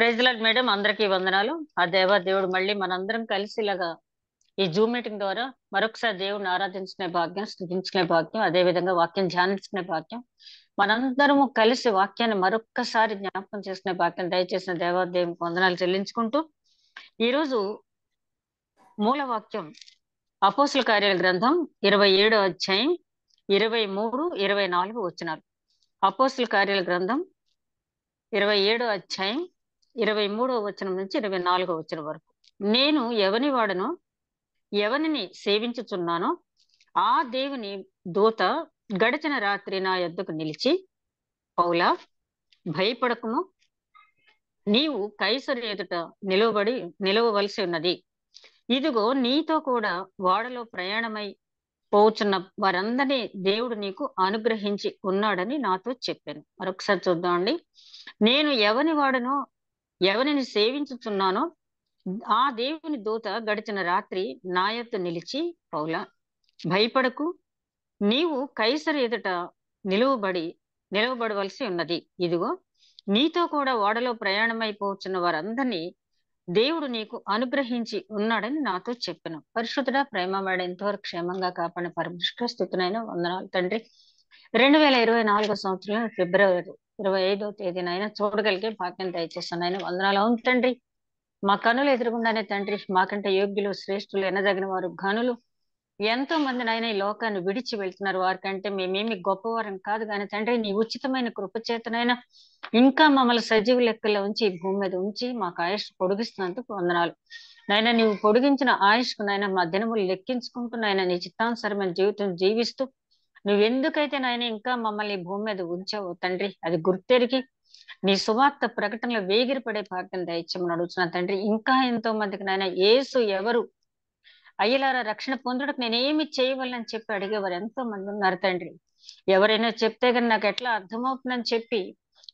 ప్రెజలాడ్ madam అందరికీ వందనాలు ఆ దేవా దేవుడు మళ్ళీ మనందరం కలిసి ఇలాగా ఈ జూమ్ మీటింగ్ ద్వారా మరొకసారి దేవుడిని ఆరాధించుకునే భాగ్యం స్థుతించుకునే భాగ్యం అదే విధంగా వాక్యం ధ్యానించుకునే భాగ్యం మనందరము కలిసి వాక్యాన్ని మరొక్కసారి జ్ఞాపకం చేసుకునే భాగ్యం దయచేసిన దేవాదేవి వందనాలు చెల్లించుకుంటూ ఈరోజు మూల వాక్యం అపోసుల కార్యాల గ్రంథం ఇరవై ఏడో అధ్యాయం ఇరవై మూడు ఇరవై నాలుగు వచ్చినారు అపోసుల కార్యాల గ్రంథం ఇరవై ఏడో అధ్యాయం ఇరవై మూడో వచనం నుంచి ఇరవై నాలుగో వచనం వరకు నేను ఎవని వాడను ఎవనిని సేవించుచున్నానో ఆ దేవుని దూత గడిచిన రాత్రి నా యొద్దకు నిలిచి పౌలా భయపడకము నీవు కైసరి ఎదుట నిలవబడి నిలవవలసి ఉన్నది ఇదిగో నీతో కూడా వాడలో ప్రయాణమై పోచున్న వారందరినీ దేవుడు నీకు అనుగ్రహించి ఉన్నాడని నాతో చెప్పాను మరొకసారి చూద్దామండి నేను ఎవని వాడనో ఎవరిని సేవించుచున్నానో ఆ దేవుని దూత గడిచిన రాత్రి నాయత్తు నిలిచి పౌల భయపడకు నీవు కైసరు ఎదుట నిలువబడి నిలవబడవలసి ఉన్నది ఇదిగో నీతో కూడా ఓడలో ప్రయాణమైపోతున్న వారందరినీ దేవుడు నీకు అనుగ్రహించి ఉన్నాడని నాతో చెప్పాను పరిశుద్ధుడా ప్రేమ వాడు ఎంతవరకు క్షేమంగా కాపాడిన పరిష్కృస్తునైన వందనాలు తండ్రి రెండు వేల ఇరవై నాలుగో సంవత్సరంలో ఫిబ్రవరి ఇరవై ఐదో తేదీన ఆయన చూడగలిగే భాగ్యం దయచేస్తాను ఆయన వందనాలు అవును తండ్రి మా కనులు ఎదురుగుండానే తండ్రి మాకంటే యోగ్యులు శ్రేష్ఠులు ఎనదగిన వారు ఘనులు ఎంతో మంది నాయన ఈ లోకాన్ని విడిచి వెళ్తున్నారు వారికంటే మేమేమి గొప్పవారం కాదు కానీ తండ్రి నీ ఉచితమైన కృపచేతనైనా ఇంకా మమ్మల్ని సజీవ లెక్కల్లో ఉంచి ఈ భూమి మీద ఉంచి మాకు ఆయుష్ పొడిగిస్తున్నందుకు వందనాలు నాయన నీవు పొడిగించిన ఆయుష్కు నాయన మా దినములు లెక్కించుకుంటూ నాయన నీ చిత్తానుసరమైన జీవితం జీవిస్తూ నువ్వెందుకైతే నాయన ఇంకా మమ్మల్ని భూమి మీద ఉంచావు తండ్రి అది గుర్తెరిగి నీ సువార్త ప్రకటనలో వేగిరి పడే భాగ్యం దయచేమని అడుగుతున్నా తండ్రి ఇంకా ఎంతో మందికి నాయన ఏసు ఎవరు అయ్యలారా రక్షణ పొందుటకు నేనేమి చేయవాలని చెప్పి అడిగేవారు ఎంతో మంది ఉన్నారు తండ్రి ఎవరైనా చెప్తే కానీ నాకు ఎట్లా అర్థమవుతుందని చెప్పి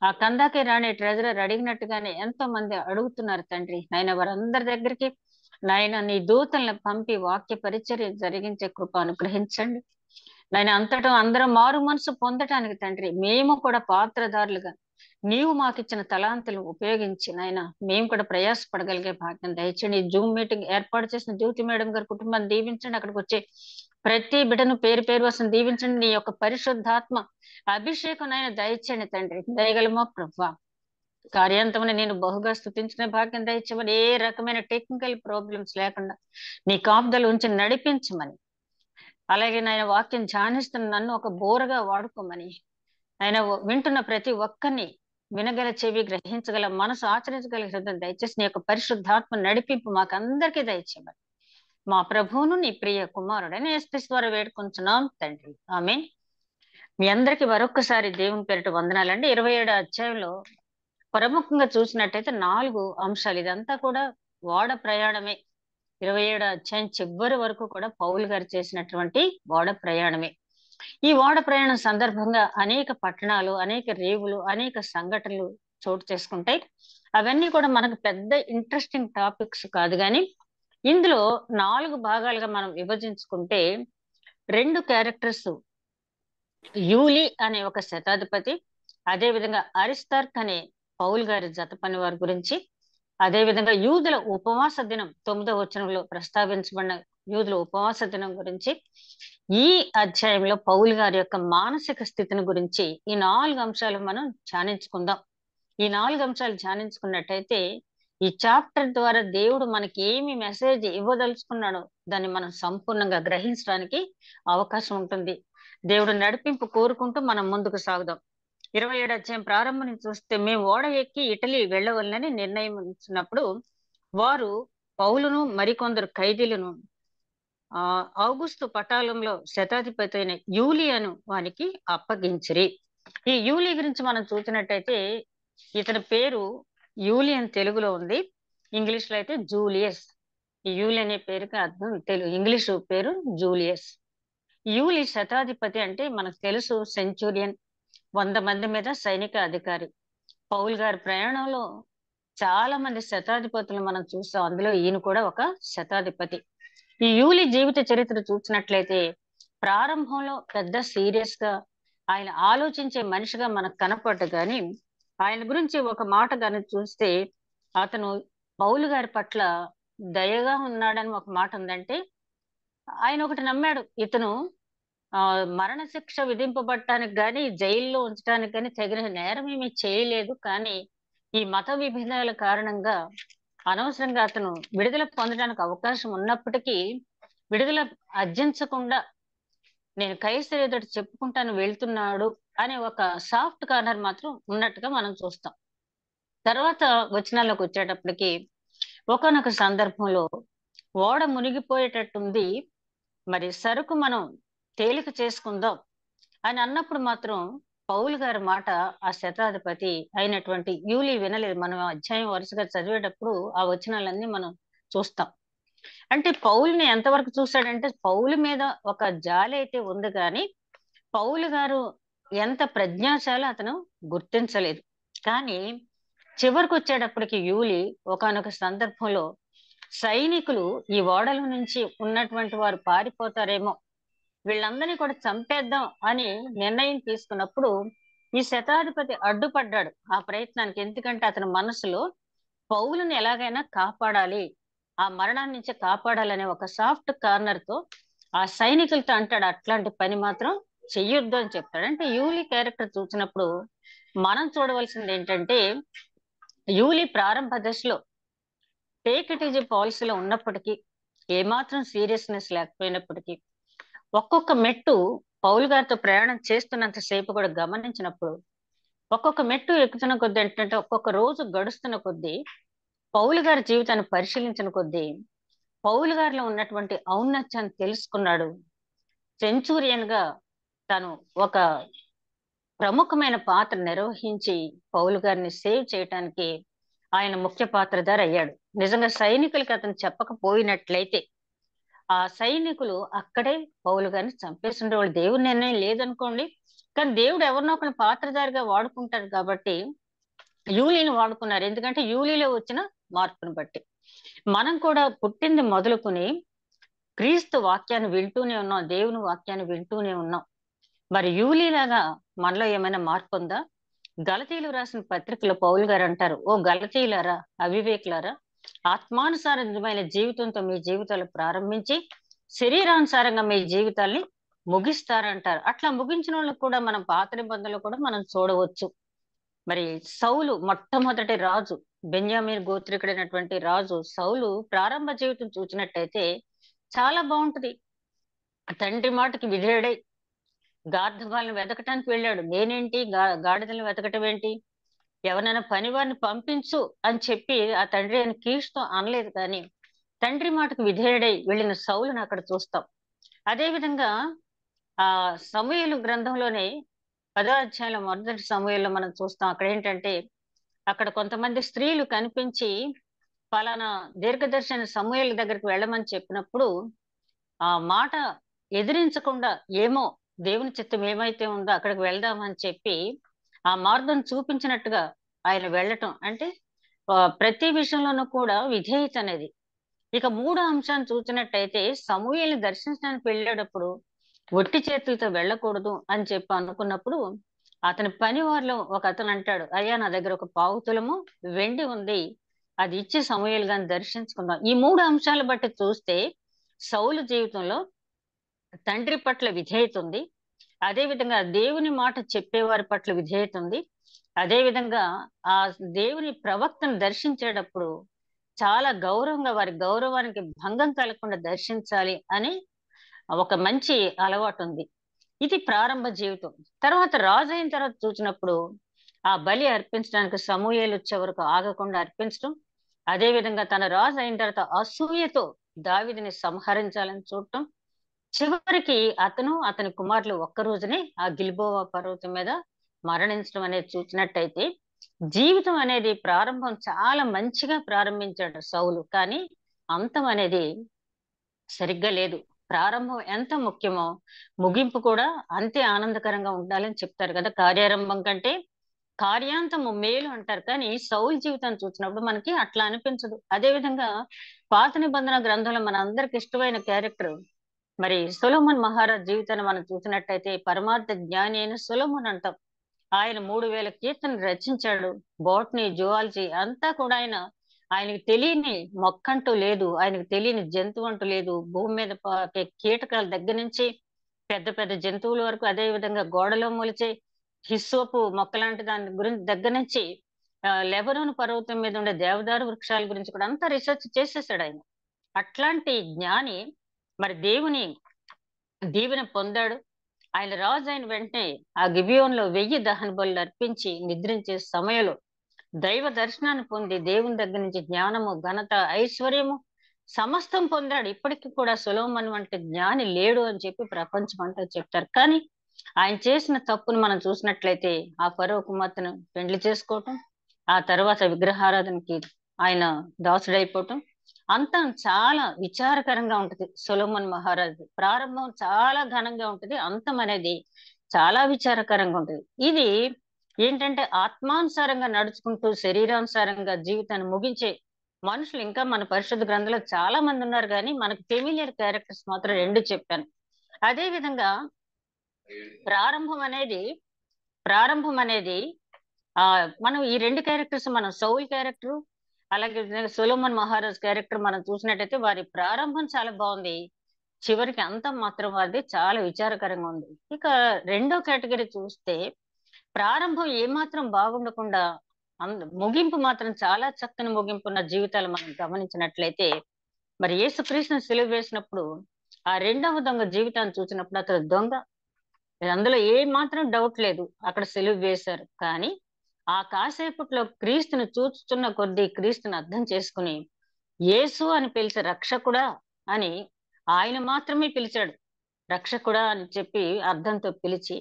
ఆ కందాకి రాని ట్రెజరర్ అడిగినట్టుగానే ఎంతో మంది అడుగుతున్నారు తండ్రి నాయన వారందరి దగ్గరికి నాయన నీ దూతలను పంపి వాక్య పరిచర్య జరిగించే కృప అనుగ్రహించండి నేను అంతటా అందరం మారు మనసు పొందటానికి తండ్రి మేము కూడా పాత్రదారులుగా నీవు మాకు ఇచ్చిన తలాంతులు ఉపయోగించి నాయన మేము కూడా ప్రయాసపడగలిగే భాగ్యం దయచండి జూమ్ మీటింగ్ ఏర్పాటు చేసిన జ్యోతి మేడం గారి కుటుంబాన్ని దీవించండి అక్కడికి వచ్చే ప్రతి బిడ్డను పేరు పేరు వసం దీవించండి నీ యొక్క పరిశుద్ధాత్మ అభిషేకం నాయన దయచేయండి తండ్రి దయగలమా ప్రభా కార్యాంతమని నేను బహుగా స్థుతించిన భాగ్యం దయచేమని ఏ రకమైన టెక్నికల్ ప్రాబ్లమ్స్ లేకుండా నీ కాపుదలు ఉంచి నడిపించమని అలాగే నాయన వాక్యం ధ్యానిస్తున్న నన్ను ఒక బోరగా వాడుకోమని ఆయన వింటున్న ప్రతి ఒక్కరిని వినగల చెవి గ్రహించగల మనసు ఆచరించగల హృదయం దయచేసి నీ యొక్క పరిశుద్ధాత్మ నడిపింపు అందరికీ దయచేయమని మా ప్రభువును నీ ప్రియ కుమారుడని ఎస్పిస్ ద్వారా వేడుకుంటున్నాం తండ్రి ఆమె మీ అందరికి మరొకసారి దేవుని పేరిట వందనాలండి ఇరవై ఏడు అధ్యాయంలో ప్రముఖంగా చూసినట్టయితే నాలుగు అంశాలు ఇదంతా కూడా వాడ ప్రయాణమే ఇరవై ఏడు అధ్యాయం చివరి వరకు కూడా పౌలు గారు చేసినటువంటి ఓడ ప్రయాణమే ఈ ఓడ ప్రయాణం సందర్భంగా అనేక పట్టణాలు అనేక రేవులు అనేక సంఘటనలు చోటు చేసుకుంటాయి అవన్నీ కూడా మనకు పెద్ద ఇంట్రెస్టింగ్ టాపిక్స్ కాదు కానీ ఇందులో నాలుగు భాగాలుగా మనం విభజించుకుంటే రెండు క్యారెక్టర్స్ యూలి అనే ఒక శతాధిపతి అదేవిధంగా అరిస్తార్క్ అనే పౌల్ గారి జత పని వారి గురించి అదేవిధంగా యూదుల ఉపవాస దినం తొమ్మిదవ వచనంలో ప్రస్తావించబడిన యూదుల ఉపవాస దినం గురించి ఈ అధ్యాయంలో పౌల్ గారి యొక్క మానసిక స్థితిని గురించి ఈ నాలుగు అంశాలు మనం ధ్యానించుకుందాం ఈ నాలుగు అంశాలు ధ్యానించుకున్నట్టయితే ఈ చాప్టర్ ద్వారా దేవుడు మనకి ఏమి మెసేజ్ ఇవ్వదలుచుకున్నాడో దాన్ని మనం సంపూర్ణంగా గ్రహించడానికి అవకాశం ఉంటుంది దేవుడు నడిపింపు కోరుకుంటూ మనం ముందుకు సాగుదాం ఇరవై ఏడు అధ్యాయం ప్రారంభం చూస్తే మేము ఓడ ఎక్కి ఇటలీ వెళ్ళవలనని నిర్ణయించినప్పుడు వారు పౌలును మరికొందరు ఖైదీలను ఆ ఆగుస్తు పటాలంలో శతాధిపతి అయిన యూలియను వానికి అప్పగించిరి ఈ యూలి గురించి మనం చూసినట్టయితే ఇతని పేరు యూలియన్ తెలుగులో ఉంది ఇంగ్లీష్ లో అయితే జూలియస్ యూలి అనే పేరుకి అర్థం తెలుగు ఇంగ్లీషు పేరు జూలియస్ యూలి శతాధిపతి అంటే మనకు తెలుసు సెంచూరియన్ వంద మంది మీద సైనిక అధికారి పౌల్ గారి ప్రయాణంలో చాలా మంది శతాధిపతులు మనం చూస్తాం అందులో ఈయన కూడా ఒక శతాధిపతి ఈ యూలి జీవిత చరిత్ర చూసినట్లయితే ప్రారంభంలో పెద్ద సీరియస్ గా ఆయన ఆలోచించే మనిషిగా మనకు కనపడ్డు కానీ ఆయన గురించి ఒక మాట కానీ చూస్తే అతను పౌలు గారి పట్ల దయగా ఉన్నాడని ఒక మాట ఉందంటే ఆయన ఒకటి నమ్మాడు ఇతను మరణశిక్ష విధింపబడటానికి కానీ జైల్లో ఉంచడానికి కానీ తగిన నేరం ఏమీ చేయలేదు కానీ ఈ మత విభిన్నాల కారణంగా అనవసరంగా అతను విడుదల పొందడానికి అవకాశం ఉన్నప్పటికీ విడుదల అర్జించకుండా నేను ఎదుటి చెప్పుకుంటాను వెళ్తున్నాడు అనే ఒక సాఫ్ట్ కార్నర్ మాత్రం ఉన్నట్టుగా మనం చూస్తాం తర్వాత వచనాలకు వచ్చేటప్పటికి ఒకనొక సందర్భంలో ఓడ మునిగిపోయేటట్టుంది మరి సరుకు మనం తేలిక చేసుకుందాం అని అన్నప్పుడు మాత్రం పౌల్ గారి మాట ఆ శతాధిపతి అయినటువంటి యూలి వినలేదు మనం అధ్యాయం వరుసగా చదివేటప్పుడు ఆ వచనాలన్నీ మనం చూస్తాం అంటే పౌల్ని ఎంతవరకు చూశాడంటే పౌలు మీద ఒక జాలి అయితే ఉంది కానీ పౌలు గారు ఎంత ప్రజ్ఞాశాలో అతను గుర్తించలేదు కానీ చివరికి వచ్చేటప్పటికి యూలి ఒకనొక సందర్భంలో సైనికులు ఈ ఓడల నుంచి ఉన్నటువంటి వారు పారిపోతారేమో వీళ్ళందరినీ కూడా చంపేద్దాం అని నిర్ణయం తీసుకున్నప్పుడు ఈ శతాధిపతి అడ్డుపడ్డాడు ఆ ప్రయత్నానికి ఎందుకంటే అతని మనసులో పౌలను ఎలాగైనా కాపాడాలి ఆ మరణాన్ని నుంచి కాపాడాలనే ఒక సాఫ్ట్ కార్నర్ తో ఆ సైనికులతో అంటాడు అట్లాంటి పని మాత్రం చెయ్యొద్దు అని చెప్తాడు అంటే యూలి క్యారెక్టర్ చూసినప్పుడు మనం చూడవలసింది ఏంటంటే యూలి ప్రారంభ దశలో టేక్ ఇట్ ఈజీ పాలసీలో ఉన్నప్పటికీ ఏమాత్రం సీరియస్నెస్ లేకపోయినప్పటికీ ఒక్కొక్క మెట్టు పౌలు గారితో ప్రయాణం చేస్తున్నంత సేపు కూడా గమనించినప్పుడు ఒక్కొక్క మెట్టు ఎక్కుతున్న కొద్ది ఏంటంటే ఒక్కొక్క రోజు గడుస్తున్న కొద్దీ పౌలు గారి జీవితాన్ని పరిశీలించిన కొద్దీ పౌలు గారిలో ఉన్నటువంటి ఔన్నత్యాన్ని తెలుసుకున్నాడు సెంచూరియన్ గా తను ఒక ప్రముఖమైన పాత్ర నిర్వహించి పౌలు గారిని సేవ్ చేయటానికి ఆయన ముఖ్య పాత్రధారి అయ్యాడు నిజంగా సైనికులకి అతను చెప్పకపోయినట్లయితే ఆ సైనికులు అక్కడే పౌలు గారిని చంపేస్తుండే వాళ్ళు దేవుడు నిర్ణయం లేదనుకోండి కానీ దేవుడు ఎవరినో ఒకరిని పాత్రధారిగా వాడుకుంటారు కాబట్టి యూలీని వాడుకున్నారు ఎందుకంటే యూలీలో వచ్చిన మార్పును బట్టి మనం కూడా పుట్టింది మొదలుకుని క్రీస్తు వాక్యాన్ని వింటూనే ఉన్నాం దేవుని వాక్యాన్ని వింటూనే ఉన్నాం మరి యూలీలాగా మనలో ఏమైనా మార్పు ఉందా గలతీలు రాసిన పత్రికలో పౌలు గారు అంటారు ఓ గలతీలారా అవివేకులారా ఆత్మానుసారమైన జీవితంతో మీ జీవితాలు ప్రారంభించి శరీరానుసారంగా మీ జీవితాల్ని ముగిస్తారంటారు అట్లా ముగించిన వాళ్ళకు కూడా మనం పాత నిబంధనలు కూడా మనం చూడవచ్చు మరి సౌలు మొట్టమొదటి రాజు బెంజామీన్ గోత్రికుడైనటువంటి రాజు సౌలు ప్రారంభ జీవితం చూసినట్టయితే చాలా బాగుంటుంది తండ్రి మాటకి విధేయుడై గార్ధవాళ్ళని వెతకటానికి వెళ్ళాడు నేనేంటి గా గాడిదలను వెతకటం ఏంటి ఎవరైనా పని వారిని పంపించు అని చెప్పి ఆ తండ్రి ఆయన కీష్తో అనలేదు కానీ తండ్రి మాటకు విధేయుడై వెళ్ళిన సౌలను అక్కడ చూస్తాం అదేవిధంగా ఆ సమయలు గ్రంథంలోనే పదో అధ్యాయంలో మొదటి సమయంలో మనం చూస్తాం అక్కడ ఏంటంటే అక్కడ కొంతమంది స్త్రీలు కనిపించి పలానా దీర్ఘదర్శన సమూహల దగ్గరికి వెళ్ళమని చెప్పినప్పుడు ఆ మాట ఎదిరించకుండా ఏమో దేవుని చిత్తం ఏమైతే ఉందో అక్కడికి వెళ్దామని చెప్పి ఆ మార్గం చూపించినట్టుగా ఆయన వెళ్ళటం అంటే ప్రతి విషయంలోనూ కూడా విధేయత అనేది ఇక మూడో అంశాన్ని చూసినట్టయితే సమూహల్ని దర్శించడానికి వెళ్ళేటప్పుడు ఒట్టి చేతులతో వెళ్ళకూడదు అని చెప్పి అనుకున్నప్పుడు అతని పని వారిలో ఒక అతను అంటాడు అయ్యా నా దగ్గర ఒక పావుతులము వెండి ఉంది అది ఇచ్చి సమూహలు గాని దర్శించుకుందాం ఈ మూడు అంశాలు బట్టి చూస్తే సౌలు జీవితంలో తండ్రి పట్ల విధేయత ఉంది అదే విధంగా దేవుని మాట చెప్పేవారి పట్ల విధేయత ఉంది అదే విధంగా ఆ దేవుని ప్రవక్తను దర్శించేటప్పుడు చాలా గౌరవంగా వారి గౌరవానికి భంగం కలగకుండా దర్శించాలి అని ఒక మంచి అలవాటు ఉంది ఇది ప్రారంభ జీవితం తర్వాత రాజు అయిన తర్వాత చూసినప్పుడు ఆ బలి అర్పించడానికి సమూహలు వచ్చే వరకు ఆగకుండా అర్పించడం అదే విధంగా తన రాజు అయిన తర్వాత అసూయతో దావిదిని సంహరించాలని చూడటం చివరికి అతను అతని కుమారులు ఒక్క రోజునే ఆ గిల్బోవా పర్వతం మీద మరణించడం అనేది చూసినట్టయితే జీవితం అనేది ప్రారంభం చాలా మంచిగా ప్రారంభించాడు సౌలు కానీ అంతం అనేది సరిగ్గా లేదు ప్రారంభం ఎంత ముఖ్యమో ముగింపు కూడా అంతే ఆనందకరంగా ఉండాలని చెప్తారు కదా కార్యారంభం కంటే కార్యాంతము మేలు అంటారు కానీ సౌల్ జీవితం చూసినప్పుడు మనకి అట్లా అనిపించదు అదే విధంగా పాత నిబంధన గ్రంథంలో మన అందరికి ఇష్టమైన క్యారెక్టర్ మరి సొలోమన్ మహారాజ్ జీవితాన్ని మనం చూసినట్టయితే పరమార్థ జ్ఞాని అయిన సొలోమన్ అంటాం ఆయన మూడు వేల కీర్తన రచించాడు బోట్నీ జువాలజీ అంతా కూడా ఆయన ఆయనకు తెలియని మొక్క అంటూ లేదు ఆయనకు తెలియని జంతువు అంటూ లేదు భూమి మీద కీటకాల దగ్గర నుంచి పెద్ద పెద్ద జంతువుల వరకు అదే విధంగా గోడలో మొలిచే హిస్సోపు మొక్కలాంటి దాని గురించి దగ్గర నుంచి లెబరోన్ పర్వతం మీద ఉండే దేవదారు వృక్షాల గురించి కూడా అంతా రీసెర్చ్ చేసేసాడు ఆయన అట్లాంటి జ్ఞాని మరి దేవుని దీవెన పొందాడు ఆయన రాజు అయిన వెంటనే ఆ గిబియోన్లో వెయ్యి దహన బలు అర్పించి నిద్రించే సమయంలో దైవ దర్శనాన్ని పొంది దేవుని దగ్గర నుంచి జ్ఞానము ఘనత ఐశ్వర్యము సమస్తం పొందాడు ఇప్పటికీ కూడా సులోమన్ వంటి జ్ఞాని లేడు అని చెప్పి ప్రపంచం అంతా చెప్తారు కానీ ఆయన చేసిన తప్పును మనం చూసినట్లయితే ఆ పరో కుమార్తెను పెండ్లి చేసుకోవటం ఆ తర్వాత విగ్రహారాధనకి ఆయన దాసుడైపోవటం అంతం చాలా విచారకరంగా ఉంటుంది సొలోమన్ మహారాజ్ ప్రారంభం చాలా ఘనంగా ఉంటుంది అంతం అనేది చాలా విచారకరంగా ఉంటుంది ఇది ఏంటంటే ఆత్మానుసారంగా నడుచుకుంటూ శరీరానుసారంగా జీవితాన్ని ముగించే మనుషులు ఇంకా మన పరిశుద్ధ గ్రంథంలో చాలా మంది ఉన్నారు కానీ మనకు ఫెమిలియర్ క్యారెక్టర్స్ మాత్రం రెండు చెప్పాను అదే విధంగా ప్రారంభం అనేది ప్రారంభం అనేది ఆ మనం ఈ రెండు క్యారెక్టర్స్ మనం సౌల్ క్యారెక్టర్ అలాగే సులోమన్ మహారాజ్ క్యారెక్టర్ మనం చూసినట్టయితే వారి ప్రారంభం చాలా బాగుంది చివరికి అంతం మాత్రం వారిది చాలా విచారకరంగా ఉంది ఇక రెండో కేటగిరీ చూస్తే ప్రారంభం ఏమాత్రం బాగుండకుండా ముగింపు మాత్రం చాలా చక్కని ముగింపున్న జీవితాలు మనం గమనించినట్లయితే మరి యేసుక్రీస్తుని సెలవు వేసినప్పుడు ఆ రెండవ దొంగ జీవితాన్ని చూసినప్పుడు అతను దొంగ అందులో ఏ మాత్రం డౌట్ లేదు అక్కడ సెలవు వేశారు కానీ ఆ కాసేపట్లో క్రీస్తుని చూస్తున్న కొద్దీ క్రీస్తుని అర్థం చేసుకుని యేసు అని పిలిచే రక్షకుడా అని ఆయన మాత్రమే పిలిచాడు రక్షకుడా అని చెప్పి అర్థంతో పిలిచి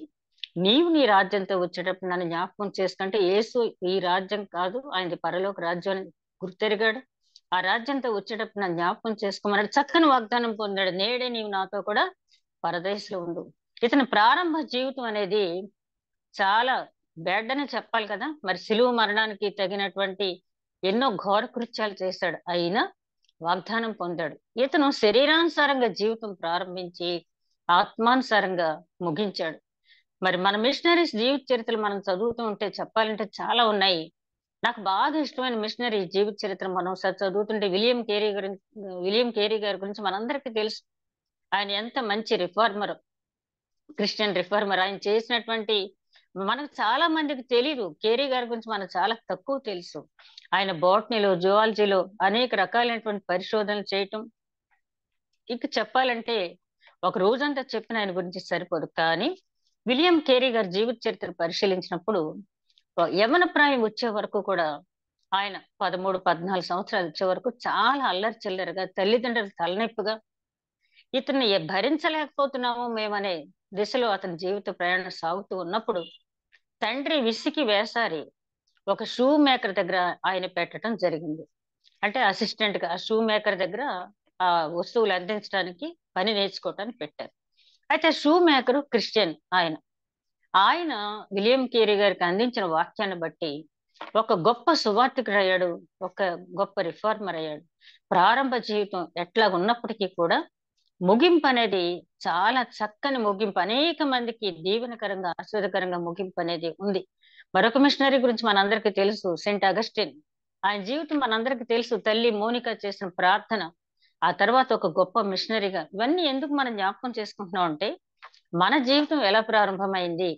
నీవు నీ రాజ్యంతో వచ్చేటప్పుడు నన్ను జ్ఞాపకం చేసుకుంటే యేసు ఈ రాజ్యం కాదు ఆయనది పరలోక రాజ్యం గుర్తెరిగాడు ఆ రాజ్యంతో వచ్చేటప్పుడు నన్ను జ్ఞాపకం చేసుకోమన్నాడు చక్కని వాగ్దానం పొందాడు నేడే నీవు నాతో కూడా పరదేశంలో ఉండు ఇతని ప్రారంభ జీవితం అనేది చాలా బెడ్ చెప్పాలి కదా మరి సిలువు మరణానికి తగినటువంటి ఎన్నో ఘోర కృత్యాలు చేశాడు అయినా వాగ్దానం పొందాడు ఇతను శరీరానుసారంగా జీవితం ప్రారంభించి ఆత్మానుసారంగా ముగించాడు మరి మన మిషనరీస్ జీవిత చరిత్రలు మనం చదువుతూ ఉంటే చెప్పాలంటే చాలా ఉన్నాయి నాకు బాగా ఇష్టమైన మిషనరీ జీవిత చరిత్ర మనం ఒకసారి చదువుతుంటే విలియం కేరీ గురించి విలియం కేరీ గారి గురించి మనందరికీ తెలుసు ఆయన ఎంత మంచి రిఫార్మర్ క్రిస్టియన్ రిఫార్మర్ ఆయన చేసినటువంటి మనకు చాలా మందికి తెలీదు కేరీ గారి గురించి మనకు చాలా తక్కువ తెలుసు ఆయన బాటనీలో జువాలజీలో అనేక రకాలైనటువంటి పరిశోధనలు చేయటం ఇక చెప్పాలంటే ఒక రోజంతా చెప్పిన ఆయన గురించి సరిపోదు కానీ విలియం కేరీ గారి జీవిత చరిత్ర పరిశీలించినప్పుడు యమన ప్రాయం వచ్చే వరకు కూడా ఆయన పదమూడు పద్నాలుగు సంవత్సరాలు వచ్చే వరకు చాలా అల్లరి చిల్లరగా తల్లిదండ్రులు తలనొప్పిగా ఇతన్ని భరించలేకపోతున్నాము మేమనే దిశలో అతని జీవిత ప్రయాణం సాగుతూ ఉన్నప్పుడు తండ్రి విసికి వేసారి ఒక షూ మేకర్ దగ్గర ఆయన పెట్టడం జరిగింది అంటే అసిస్టెంట్ గా షూ మేకర్ దగ్గర ఆ వస్తువులు అందించడానికి పని నేర్చుకోవటానికి పెట్టారు అయితే షూ మేకరు క్రిస్టియన్ ఆయన ఆయన విలియం కేరీ గారికి అందించిన వాక్యాన్ని బట్టి ఒక గొప్ప సువార్థికుడు అయ్యాడు ఒక గొప్ప రిఫార్మర్ అయ్యాడు ప్రారంభ జీవితం ఎట్లా ఉన్నప్పటికీ కూడా ముగింపు అనేది చాలా చక్కని ముగింపు అనేక మందికి దీవెనకరంగా ఆశ్చర్యకరంగా ముగింపు అనేది ఉంది మరొక మిషనరీ గురించి మనందరికీ తెలుసు సెంట్ అగస్టిన్ ఆయన జీవితం మనందరికీ తెలుసు తల్లి మోనిక చేసిన ప్రార్థన ఆ తర్వాత ఒక గొప్ప మిషనరీగా ఇవన్నీ ఎందుకు మనం జ్ఞాపకం చేసుకుంటున్నాం అంటే మన జీవితం ఎలా ప్రారంభమైంది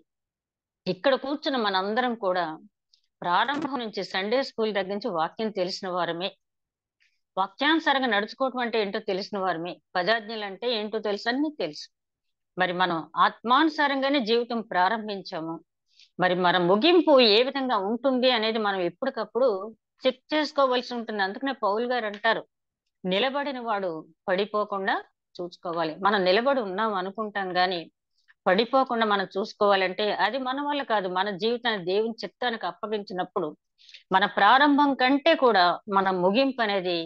ఇక్కడ కూర్చున్న మనందరం కూడా ప్రారంభం నుంచి సండే స్కూల్ దగ్గర నుంచి వాక్యం తెలిసిన వారమే వాక్యానుసారంగా నడుచుకోవటం అంటే ఏంటో తెలిసిన వారిమి పదాజ్ఞలు అంటే ఏంటో తెలుసు అన్ని తెలుసు మరి మనం ఆత్మానుసారంగానే జీవితం ప్రారంభించాము మరి మన ముగింపు ఏ విధంగా ఉంటుంది అనేది మనం ఎప్పటికప్పుడు చెక్ చేసుకోవాల్సి ఉంటుంది అందుకనే పౌల్ గారు అంటారు నిలబడిన వాడు పడిపోకుండా చూసుకోవాలి మనం నిలబడి ఉన్నాం అనుకుంటాం కానీ పడిపోకుండా మనం చూసుకోవాలంటే అది మన వల్ల కాదు మన జీవితాన్ని దేవుని చిత్తానికి అప్పగించినప్పుడు మన ప్రారంభం కంటే కూడా మన ముగింపు అనేది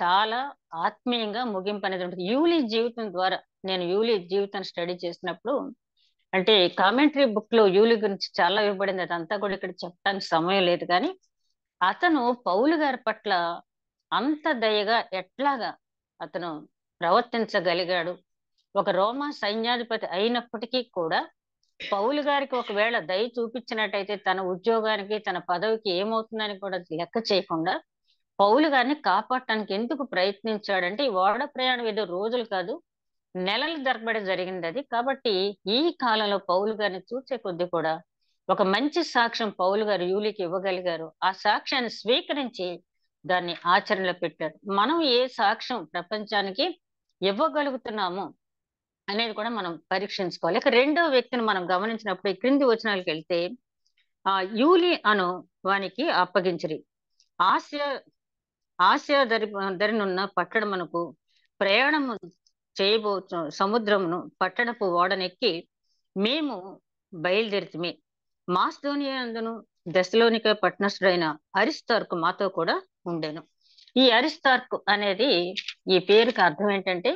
చాలా ఆత్మీయంగా ముగింపు అనేది ఉంటుంది యూలీ జీవితం ద్వారా నేను యూలీ జీవితాన్ని స్టడీ చేసినప్పుడు అంటే కామెంటరీ బుక్ లో యూలి గురించి చాలా ఇవ్వబడింది అదంతా కూడా ఇక్కడ చెప్పడానికి సమయం లేదు కానీ అతను పౌలు గారి పట్ల అంత దయగా ఎట్లాగా అతను ప్రవర్తించగలిగాడు ఒక రోమా సైన్యాధిపతి అయినప్పటికీ కూడా పౌలు గారికి ఒకవేళ దయ చూపించినట్టయితే తన ఉద్యోగానికి తన పదవికి ఏమవుతుందని కూడా లెక్క చేయకుండా పౌలు గారిని కాపాడటానికి ఎందుకు ప్రయత్నించాడంటే ఈ ఓడ ప్రయాణం ఏదో రోజులు కాదు నెలలు జరపడం జరిగింది అది కాబట్టి ఈ కాలంలో పౌలు గారిని చూసే కొద్ది కూడా ఒక మంచి సాక్ష్యం పౌలు గారు యూలికి ఇవ్వగలిగారు ఆ సాక్ష్యాన్ని స్వీకరించి దాన్ని ఆచరణలో పెట్టారు మనం ఏ సాక్ష్యం ప్రపంచానికి ఇవ్వగలుగుతున్నాము అనేది కూడా మనం పరీక్షించుకోవాలి ఇక రెండో వ్యక్తిని మనం గమనించినప్పుడు ఈ క్రింది వచనాలకు వెళ్తే ఆ యూలి అను వానికి అప్పగించరి ఆసియా ఆశ దరి దరినున్న పట్టణమునకు ప్రయాణము చేయబో సముద్రమును పట్టణపు ఓడనెక్కి మేము బయలుదేరితిమి మాస్ధోనియందును దశలోనిక పట్టణస్థుడైన అరిస్తార్కు మాతో కూడా ఉండేను ఈ అరిస్తార్కు అనేది ఈ పేరుకి అర్థం ఏంటంటే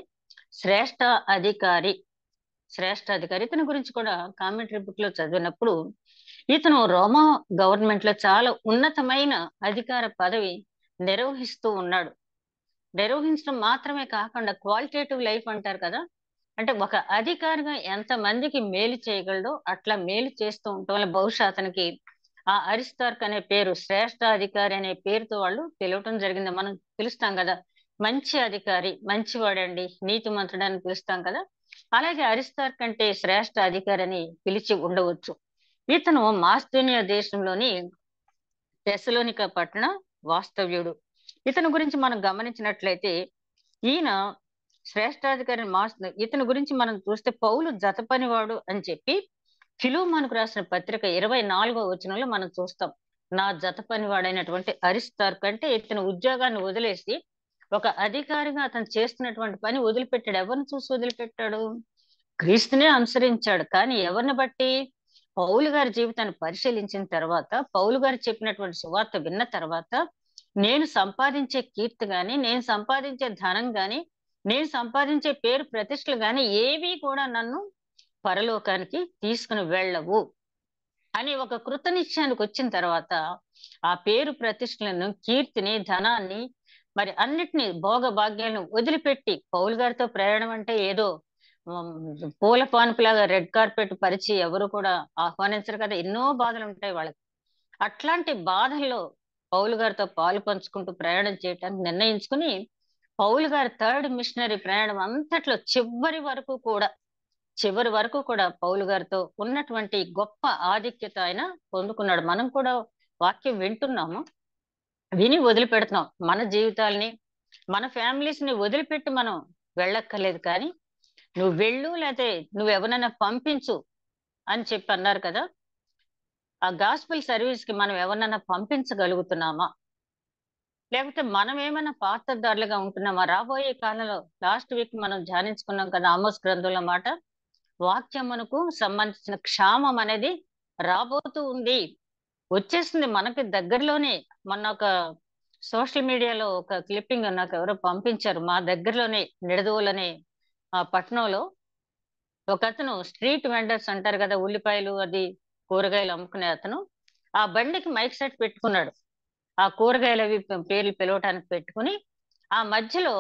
శ్రేష్ట అధికారి శ్రేష్ట అధికారి ఇతని గురించి కూడా కామెంటరీ బుక్ లో చదివినప్పుడు ఇతను రోమా గవర్నమెంట్ లో చాలా ఉన్నతమైన అధికార పదవి నిర్వహిస్తూ ఉన్నాడు నిర్వహించడం మాత్రమే కాకుండా క్వాలిటేటివ్ లైఫ్ అంటారు కదా అంటే ఒక అధికారిగా ఎంత మందికి మేలు చేయగలడో అట్లా మేలు చేస్తూ ఉండటం వల్ల బహుశా అతనికి ఆ అరిస్తార్క్ అనే పేరు శ్రేష్ఠ అధికారి అనే పేరుతో వాళ్ళు పిలవటం జరిగింది మనం పిలుస్తాం కదా మంచి అధికారి మంచివాడండి నీతి అని పిలుస్తాం కదా అలాగే అరిస్తార్క్ అంటే శ్రేష్ఠ అధికారి అని పిలిచి ఉండవచ్చు ఇతను మాస్తూనియా దేశంలోని టెస్లోనిక పట్టణం వాస్తవ్యుడు ఇతని గురించి మనం గమనించినట్లయితే ఈయన శ్రేష్టాధికారిని మారుస్తుంది ఇతని గురించి మనం చూస్తే పౌలు జత అని చెప్పి ఫిలోమాన్కు రాసిన పత్రిక ఇరవై నాలుగో వచనంలో మనం చూస్తాం నా జత పనివాడైనటువంటి అరిస్తార్ కంటే ఇతని ఉద్యోగాన్ని వదిలేసి ఒక అధికారిగా అతను చేస్తున్నటువంటి పని వదిలిపెట్టాడు ఎవరిని చూసి వదిలిపెట్టాడు క్రీస్తునే అనుసరించాడు కానీ ఎవరిని బట్టి పౌలు గారి జీవితాన్ని పరిశీలించిన తర్వాత పౌలు గారు చెప్పినటువంటి సువార్త విన్న తర్వాత నేను సంపాదించే కీర్తి గాని నేను సంపాదించే ధనం గాని నేను సంపాదించే పేరు ప్రతిష్టలు గాని ఏవి కూడా నన్ను పరలోకానికి తీసుకుని వెళ్ళవు అని ఒక నిశ్చయానికి వచ్చిన తర్వాత ఆ పేరు ప్రతిష్టలను కీర్తిని ధనాన్ని మరి అన్నిటినీ భోగ భాగ్యాలను వదిలిపెట్టి పౌల్ గారితో ప్రయాణం అంటే ఏదో పూల పానుపులాగా రెడ్ కార్పెట్ పరిచి ఎవరు కూడా ఆహ్వానించరు కదా ఎన్నో బాధలు ఉంటాయి వాళ్ళకి అట్లాంటి బాధల్లో పౌలు గారితో పాలు పంచుకుంటూ ప్రయాణం చేయటానికి నిర్ణయించుకుని పౌలు గారి థర్డ్ మిషనరీ ప్రయాణం అంతట్లో చివరి వరకు కూడా చివరి వరకు కూడా పౌలు గారితో ఉన్నటువంటి గొప్ప ఆధిక్యత ఆయన పొందుకున్నాడు మనం కూడా వాక్యం వింటున్నాము విని వదిలిపెడుతున్నాం మన జీవితాలని మన ఫ్యామిలీస్ ని వదిలిపెట్టి మనం వెళ్ళక్కర్లేదు కానీ నువ్వు వెళ్ళు లేకపోతే నువ్వు ఎవరైనా పంపించు అని చెప్పి అన్నారు కదా ఆ గాస్పుల్ సర్వీస్ కి మనం ఎవరినైనా పంపించగలుగుతున్నామా లేకపోతే మనం ఏమైనా పాత్రదారులుగా ఉంటున్నామా రాబోయే కాలంలో లాస్ట్ వీక్ మనం ధ్యానించుకున్నాం కదా ఆమోస్ గ్రంథుల మాట వాక్యమునకు సంబంధించిన క్షామం అనేది రాబోతూ ఉంది వచ్చేసింది మనకి దగ్గరలోనే మొన్న ఒక సోషల్ మీడియాలో ఒక క్లిప్పింగ్ నాకు ఎవరో పంపించారు మా దగ్గరలోనే నిడదవులనే ఆ పట్టణంలో ఒక అతను స్ట్రీట్ వెండర్స్ అంటారు కదా ఉల్లిపాయలు అది కూరగాయలు అమ్ముకునే అతను ఆ బండికి మైక్ సెట్ పెట్టుకున్నాడు ఆ కూరగాయలు అవి పేర్లు పిలవటానికి పెట్టుకుని ఆ మధ్యలో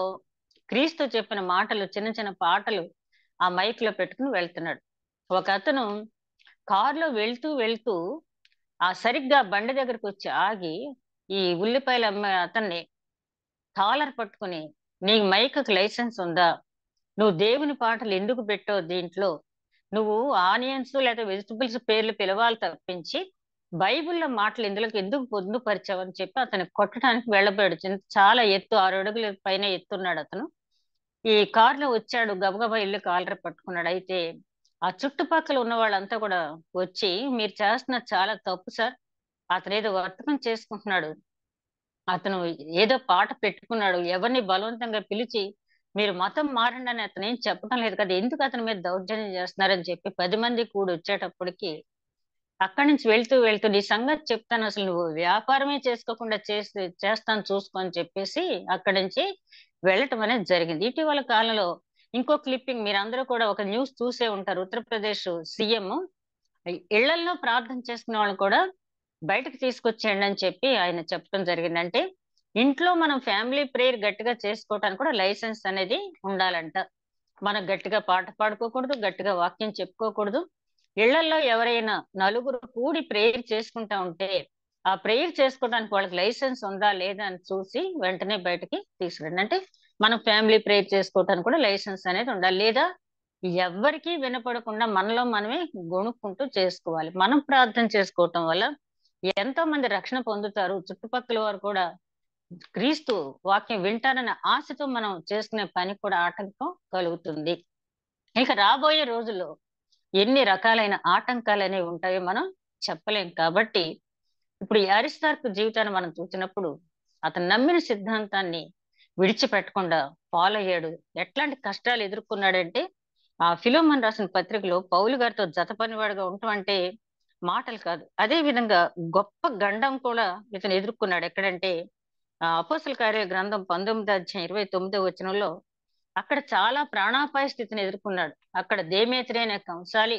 క్రీస్తు చెప్పిన మాటలు చిన్న చిన్న పాటలు ఆ మైక్ లో పెట్టుకుని వెళ్తున్నాడు ఒక అతను కారులో వెళ్తూ వెళ్తూ ఆ సరిగ్గా బండి దగ్గరకు వచ్చి ఆగి ఈ ఉల్లిపాయలు అమ్మే అతన్ని కాలర్ పట్టుకుని నీ మైక్కి లైసెన్స్ ఉందా నువ్వు దేవుని పాటలు ఎందుకు పెట్టావు దీంట్లో నువ్వు ఆనియన్స్ లేదా వెజిటబుల్స్ పేర్లు పిలవాలి తప్పించి బైబుల్లో మాటలు ఇందులోకి ఎందుకు పొందుపరిచావు అని చెప్పి అతను కొట్టడానికి వెళ్ళబోయాడు చాలా ఎత్తు ఆరు అడుగుల పైన ఎత్తున్నాడు అతను ఈ కారులో వచ్చాడు గబగబా ఇల్లు కాలర పట్టుకున్నాడు అయితే ఆ చుట్టుపక్కల ఉన్న వాళ్ళంతా కూడా వచ్చి మీరు చేస్తున్న చాలా తప్పు సార్ అతను ఏదో వర్తకం చేసుకుంటున్నాడు అతను ఏదో పాట పెట్టుకున్నాడు ఎవరిని బలవంతంగా పిలిచి మీరు మతం మారండి అని అతను ఏం చెప్పడం లేదు కదా ఎందుకు అతని మీద దౌర్జన్యం చేస్తున్నారని చెప్పి పది మంది కూడి వచ్చేటప్పటికి అక్కడి నుంచి వెళ్తూ వెళ్తూ నీ సంగతి చెప్తాను అసలు నువ్వు వ్యాపారమే చేసుకోకుండా చేసి చేస్తాను చూసుకొని చెప్పేసి అక్కడి నుంచి వెళ్ళటం అనేది జరిగింది ఇటీవల కాలంలో ఇంకో క్లిప్పింగ్ మీరందరూ కూడా ఒక న్యూస్ చూసే ఉంటారు ఉత్తరప్రదేశ్ సీఎం ఇళ్లలో ప్రార్థన చేసుకునే వాళ్ళు కూడా బయటకు తీసుకొచ్చేయండి అని చెప్పి ఆయన చెప్పడం జరిగిందంటే ఇంట్లో మనం ఫ్యామిలీ ప్రేయర్ గట్టిగా చేసుకోవటానికి కూడా లైసెన్స్ అనేది ఉండాలంట మనం గట్టిగా పాట పాడుకోకూడదు గట్టిగా వాక్యం చెప్పుకోకూడదు ఇళ్లలో ఎవరైనా నలుగురు కూడి ప్రేయర్ చేసుకుంటా ఉంటే ఆ ప్రేయర్ చేసుకోవడానికి వాళ్ళకి లైసెన్స్ ఉందా లేదా అని చూసి వెంటనే బయటకి తీసుకురండి అంటే మనం ఫ్యామిలీ ప్రేయర్ చేసుకోవటానికి కూడా లైసెన్స్ అనేది ఉండాలి లేదా ఎవరికి వినపడకుండా మనలో మనమే గొనుక్కుంటూ చేసుకోవాలి మనం ప్రార్థన చేసుకోవటం వల్ల ఎంతో మంది రక్షణ పొందుతారు చుట్టుపక్కల వారు కూడా క్రీస్తు వాక్యం వింటారనే ఆశతో మనం చేసుకునే పని కూడా ఆటంకం కలుగుతుంది ఇక రాబోయే రోజుల్లో ఎన్ని రకాలైన ఆటంకాలు అనేవి ఉంటాయో మనం చెప్పలేం కాబట్టి ఇప్పుడు ఈ అరిస్తార్కు జీవితాన్ని మనం చూసినప్పుడు అతను నమ్మిన సిద్ధాంతాన్ని విడిచిపెట్టకుండా ఫాలో అయ్యాడు ఎట్లాంటి కష్టాలు ఎదుర్కొన్నాడంటే ఆ ఫిలోమన్ రాసిన పత్రికలో పౌలు గారితో జతపనివాడుగా ఉండటం అంటే మాటలు కాదు అదే విధంగా గొప్ప గండం కూడా ఇతను ఎదుర్కొన్నాడు ఎక్కడంటే అపోసల కార్య గ్రంథం పంతొమ్మిది అధ్యాయం ఇరవై తొమ్మిదో వచనంలో అక్కడ చాలా ప్రాణాపాయ స్థితిని ఎదుర్కొన్నాడు అక్కడ దేమేత్రి అనే కంసాలి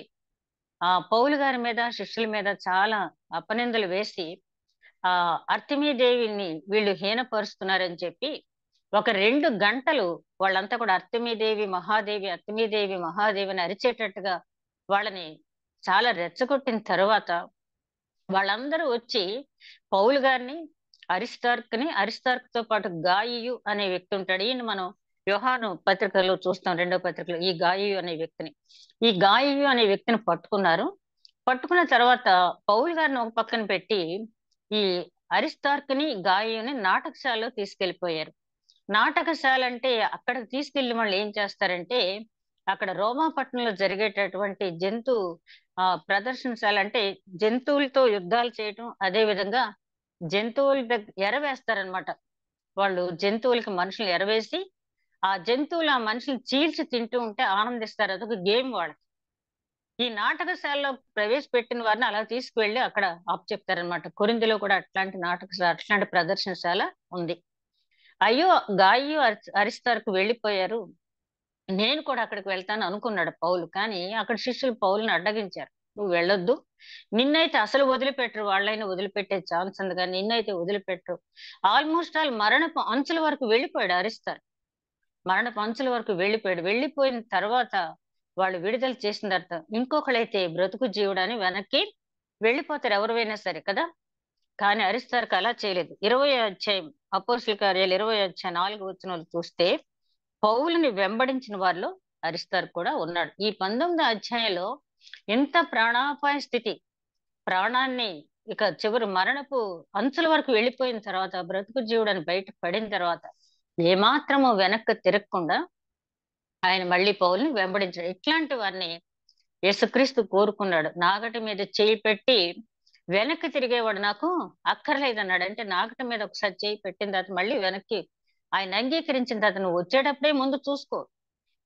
ఆ పౌలు గారి మీద శిష్యుల మీద చాలా అపనిందలు వేసి ఆ దేవిని వీళ్ళు హీనపరుస్తున్నారని చెప్పి ఒక రెండు గంటలు వాళ్ళంతా కూడా అర్తిమీదేవి మహాదేవి అర్తిమీదేవి మహాదేవి అరిచేటట్టుగా వాళ్ళని చాలా రెచ్చగొట్టిన తర్వాత వాళ్ళందరూ వచ్చి పౌలు గారిని అరిస్టార్క్ ని అరిస్టార్క్ తో పాటు గాయు అనే వ్యక్తి ఉంటాడు ఈయన మనం వ్యూహాను పత్రికలో చూస్తాం రెండో పత్రికలో ఈ గాయు అనే వ్యక్తిని ఈ గాయు అనే వ్యక్తిని పట్టుకున్నారు పట్టుకున్న తర్వాత పౌల్ గారిని ఒక పక్కన పెట్టి ఈ అరిస్టార్క్ ని గాయుని నాటకశాలలో తీసుకెళ్లిపోయారు నాటకశాల అంటే అక్కడికి తీసుకెళ్లి వాళ్ళు ఏం చేస్తారంటే అక్కడ రోమాపట్నంలో జరిగేటటువంటి జంతు ఆ ప్రదర్శనశాల అంటే జంతువులతో యుద్ధాలు చేయటం అదే విధంగా జంతువుల దగ్గర ఎరవేస్తారనమాట వాళ్ళు జంతువులకి మనుషులు ఎరవేసి ఆ జంతువులు ఆ మనుషులు చీల్చి తింటూ ఉంటే ఆనందిస్తారు అదొక గేమ్ వాళ్ళకి ఈ నాటకశాలలో ప్రవేశపెట్టిన వారిని అలా తీసుకువెళ్ళి అక్కడ ఆప్ చెప్తారనమాట కొరిందిలో కూడా అట్లాంటి నాటకశాల అట్లాంటి ప్రదర్శనశాల ఉంది అయ్యో గాయో అరిస్తారుకు వెళ్ళిపోయారు నేను కూడా అక్కడికి వెళ్తాను అనుకున్నాడు పౌలు కానీ అక్కడ శిష్యులు పౌలను అడ్డగించారు నువ్వు వెళ్ళొద్దు నిన్నైతే అసలు వదిలిపెట్టరు వాళ్ళైనా వదిలిపెట్టే ఛాన్స్ ఉంది కానీ నిన్నైతే వదిలిపెట్టరు ఆల్మోస్ట్ ఆల్ మరణపు అంచుల వరకు వెళ్ళిపోయాడు అరిస్తారు మరణపు అంచుల వరకు వెళ్ళిపోయాడు వెళ్ళిపోయిన తర్వాత వాళ్ళు విడుదల చేసిన తర్వాత ఇంకొకళ్ళైతే బ్రతుకు జీవుడని వెనక్కి వెళ్ళిపోతారు ఎవరివైనా సరే కదా కానీ అరిస్తార్కి అలా చేయలేదు ఇరవై అధ్యాయం అపోసుల కార్యాలు ఇరవై అధ్యాయం నాలుగు వచ్చిన వాళ్ళు చూస్తే పౌలని వెంబడించిన వారిలో అరిస్తారు కూడా ఉన్నాడు ఈ పంతొమ్మిది అధ్యాయంలో ఎంత ప్రాణాపాయ స్థితి ప్రాణాన్ని ఇక చివరి మరణపు అంచుల వరకు వెళ్ళిపోయిన తర్వాత బ్రతుకు జీవుడని బయట పడిన తర్వాత ఏమాత్రము వెనక్కి తిరగకుండా ఆయన మళ్ళీ పౌల్ని వెంబడించాడు ఇట్లాంటివన్నీ యేసుక్రీస్తు కోరుకున్నాడు నాగటి మీద చేయి పెట్టి వెనక్కి తిరిగేవాడు నాకు అక్కర్లేదన్నాడు అంటే నాగటి మీద ఒకసారి చేయి పెట్టిన తర్వాత మళ్ళీ వెనక్కి ఆయన అంగీకరించిన తర్వాత నువ్వు వచ్చేటప్పుడే ముందు చూసుకో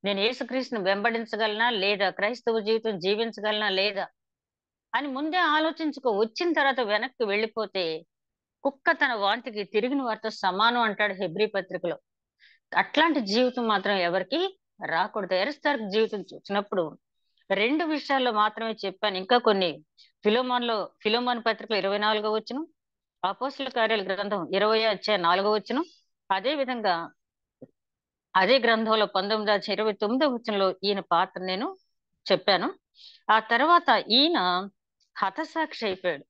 నేను యేసుక్రీస్తుని వెంబడించగలనా లేదా క్రైస్తవ జీవితం జీవించగలనా లేదా అని ముందే ఆలోచించుకో వచ్చిన తర్వాత వెనక్కి వెళ్ళిపోతే కుక్క తన వాంతికి తిరిగిన వారితో సమానం అంటాడు హెబ్రి పత్రికలో అట్లాంటి జీవితం మాత్రం ఎవరికి రాకూడదు ఎరస్తార్క్ జీవితం చూసినప్పుడు రెండు విషయాల్లో మాత్రమే చెప్పాను ఇంకా కొన్ని ఫిలోమాన్ లో ఫిలోమాన్ పత్రికలు ఇరవై నాలుగో వచ్చును అపోసుల కార్యాల గ్రంథం ఇరవై అధ్యాయ నాలుగో వచ్చును అదే విధంగా అదే గ్రంథంలో పంతొమ్మిది వందల ఇరవై తొమ్మిదో వచనంలో ఈయన పాత్ర నేను చెప్పాను ఆ తర్వాత ఈయన హతసాక్షి అయిపోయాడు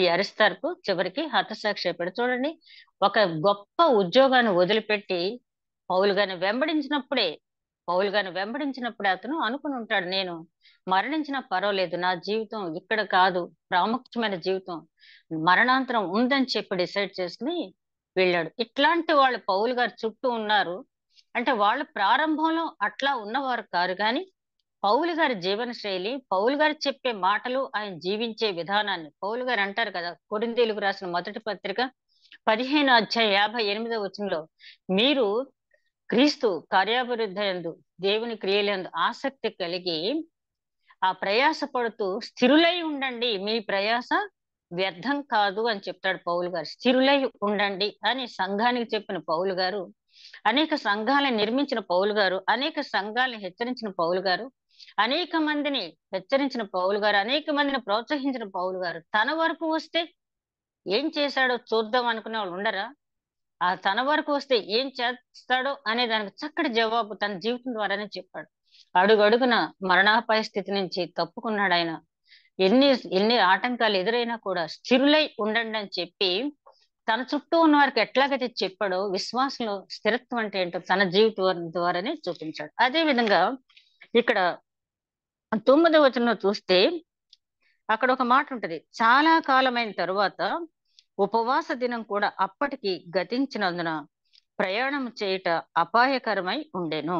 ఈ అరిస్తార్కు చివరికి హతసాక్షి అయిపోయాడు చూడండి ఒక గొప్ప ఉద్యోగాన్ని వదిలిపెట్టి పౌలు గారిని వెంబడించినప్పుడే పౌలు గారిని వెంబడించినప్పుడే అతను అనుకుని ఉంటాడు నేను మరణించినా పర్వాలేదు నా జీవితం ఇక్కడ కాదు ప్రాముఖ్యమైన జీవితం మరణాంతరం ఉందని చెప్పి డిసైడ్ చేసుకుని వెళ్ళాడు ఇట్లాంటి వాళ్ళు పౌలు గారు చుట్టూ ఉన్నారు అంటే వాళ్ళు ప్రారంభంలో అట్లా ఉన్నవారు కారు కానీ పౌలు గారి జీవన శైలి పౌలు గారు చెప్పే మాటలు ఆయన జీవించే విధానాన్ని పౌలు గారు అంటారు కదా కొరిందేలుగు రాసిన మొదటి పత్రిక పదిహేను అధ్యాయ యాభై ఎనిమిదో వచ్చినలో మీరు క్రీస్తు కార్యాభివృద్ధి దేవుని క్రియలందు ఆసక్తి కలిగి ఆ ప్రయాస పడుతూ స్థిరులై ఉండండి మీ ప్రయాస వ్యర్థం కాదు అని చెప్తాడు పౌలు గారు స్థిరులై ఉండండి అని సంఘానికి చెప్పిన పౌలు గారు అనేక సంఘాలను నిర్మించిన పౌలు గారు అనేక సంఘాలను హెచ్చరించిన పౌలు గారు అనేక మందిని హెచ్చరించిన పౌలు గారు అనేక మందిని ప్రోత్సహించిన పౌలు గారు తన వరకు వస్తే ఏం చేశాడో చూద్దాం అనుకునే వాళ్ళు ఉండరా ఆ తన వరకు వస్తే ఏం చేస్తాడో అనే దానికి చక్కటి జవాబు తన జీవితం ద్వారానే చెప్పాడు అడుగడుగున మరణాపాయ స్థితి నుంచి తప్పుకున్నాడు ఆయన ఎన్ని ఎన్ని ఆటంకాలు ఎదురైనా కూడా స్థిరులై ఉండండి అని చెప్పి తన చుట్టూ ఉన్న వారికి ఎట్లాగైతే చెప్పాడో విశ్వాసంలో స్థిరత్వం అంటే ఏంటో తన జీవితం ద్వారానే చూపించాడు అదే విధంగా ఇక్కడ తొమ్మిదవ వచనం చూస్తే అక్కడ ఒక మాట ఉంటది చాలా కాలమైన తరువాత ఉపవాస దినం కూడా అప్పటికి గతించినందున ప్రయాణం చేయుట అపాయకరమై ఉండెను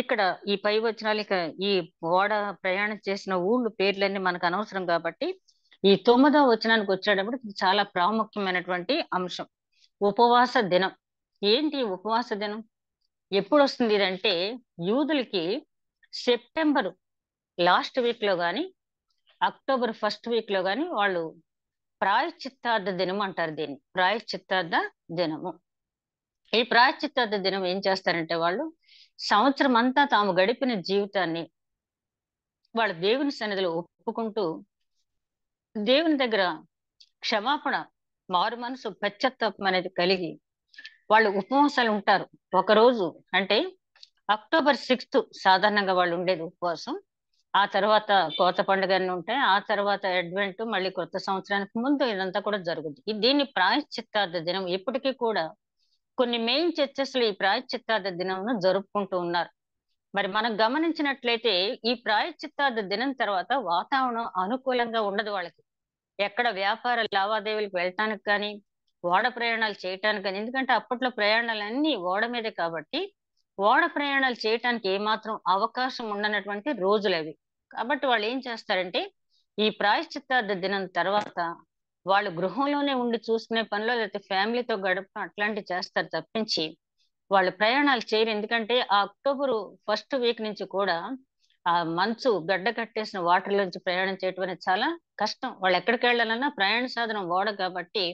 ఇక్కడ ఈ పై వచనాలు ఈ ఓడ ప్రయాణం చేసిన ఊళ్ళు పేర్లన్నీ మనకు అనవసరం కాబట్టి ఈ తొమ్మిదవ వచనానికి వచ్చేటప్పుడు ఇది చాలా ప్రాముఖ్యమైనటువంటి అంశం ఉపవాస దినం ఏంటి ఉపవాస దినం ఎప్పుడు వస్తుంది ఇదంటే యూదులకి సెప్టెంబర్ లాస్ట్ వీక్ లో కానీ అక్టోబర్ ఫస్ట్ వీక్ లో కానీ వాళ్ళు ప్రాయశ్చిత్తార్థ దినం అంటారు దీన్ని ప్రాయశ్చిత్తార్థ దినము ఈ ప్రాయశ్చిత్తార్థ దినం ఏం చేస్తారంటే వాళ్ళు సంవత్సరం అంతా తాము గడిపిన జీవితాన్ని వాళ్ళ దేవుని సన్నిధిలో ఒప్పుకుంటూ దేవుని దగ్గర క్షమాపణ మారు మనసు పశ్చత్తాపం అనేది కలిగి వాళ్ళు ఉపవాసాలు ఉంటారు ఒకరోజు అంటే అక్టోబర్ సిక్స్త్ సాధారణంగా వాళ్ళు ఉండేది ఉపవాసం ఆ తర్వాత కోత పండుగ ఉంటాయి ఆ తర్వాత అడ్వెంట్ మళ్ళీ కొత్త సంవత్సరానికి ముందు ఇదంతా కూడా జరుగుతుంది దీన్ని ప్రాయశ్చిత్తార్థ దినం ఇప్పటికీ కూడా కొన్ని మెయిన్ చర్చెస్ లో ఈ ప్రాయశ్చిత్తార్థ దినంను జరుపుకుంటూ ఉన్నారు మరి మనం గమనించినట్లయితే ఈ ప్రాయశ్చిత్తార్థ దినం తర్వాత వాతావరణం అనుకూలంగా ఉండదు వాళ్ళకి ఎక్కడ వ్యాపార లావాదేవీలకు వెళ్ళటానికి కానీ ఓడ ప్రయాణాలు చేయటానికి కానీ ఎందుకంటే అప్పట్లో ప్రయాణాలన్నీ ఓడ మీదే కాబట్టి ఓడ ప్రయాణాలు చేయటానికి ఏమాత్రం అవకాశం ఉండనటువంటి రోజులు అవి కాబట్టి వాళ్ళు ఏం చేస్తారంటే ఈ ప్రాయశ్చిత్తార్థ దినం తర్వాత వాళ్ళు గృహంలోనే ఉండి చూసుకునే పనిలో లేకపోతే ఫ్యామిలీతో గడపడం అట్లాంటివి చేస్తారు తప్పించి వాళ్ళు ప్రయాణాలు చేయరు ఎందుకంటే ఆ అక్టోబర్ ఫస్ట్ వీక్ నుంచి కూడా ఆ మంచు గడ్డ కట్టేసిన వాటర్ నుంచి ప్రయాణం చేయటం అనేది చాలా కష్టం వాళ్ళు ఎక్కడికి వెళ్ళాలన్నా ప్రయాణ సాధనం ఓడ కాబట్టి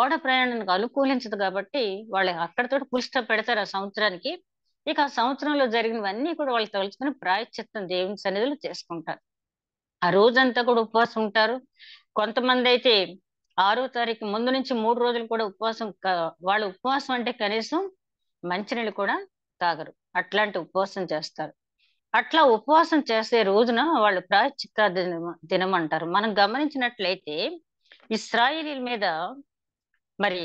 ఓడ ప్రయాణానికి అనుకూలించదు కాబట్టి వాళ్ళు అక్కడతో పులిస్ట పెడతారు ఆ సంవత్సరానికి ఇక ఆ సంవత్సరంలో జరిగినవన్నీ కూడా వాళ్ళు తలుచుకుని ప్రాయశ్చిత్తం దేవుని సన్నిధిలో చేసుకుంటారు ఆ రోజంతా కూడా ఉపవాసం ఉంటారు కొంతమంది అయితే ఆరో తారీఖు ముందు నుంచి మూడు రోజులు కూడా ఉపవాసం వాళ్ళు ఉపవాసం అంటే కనీసం మంచినీళ్ళు కూడా తాగరు అట్లాంటి ఉపవాసం చేస్తారు అట్లా ఉపవాసం చేసే రోజున వాళ్ళు ప్రాయశ్చిత్త దినం అంటారు మనం గమనించినట్లయితే ఇస్రాయిలీల మీద మరి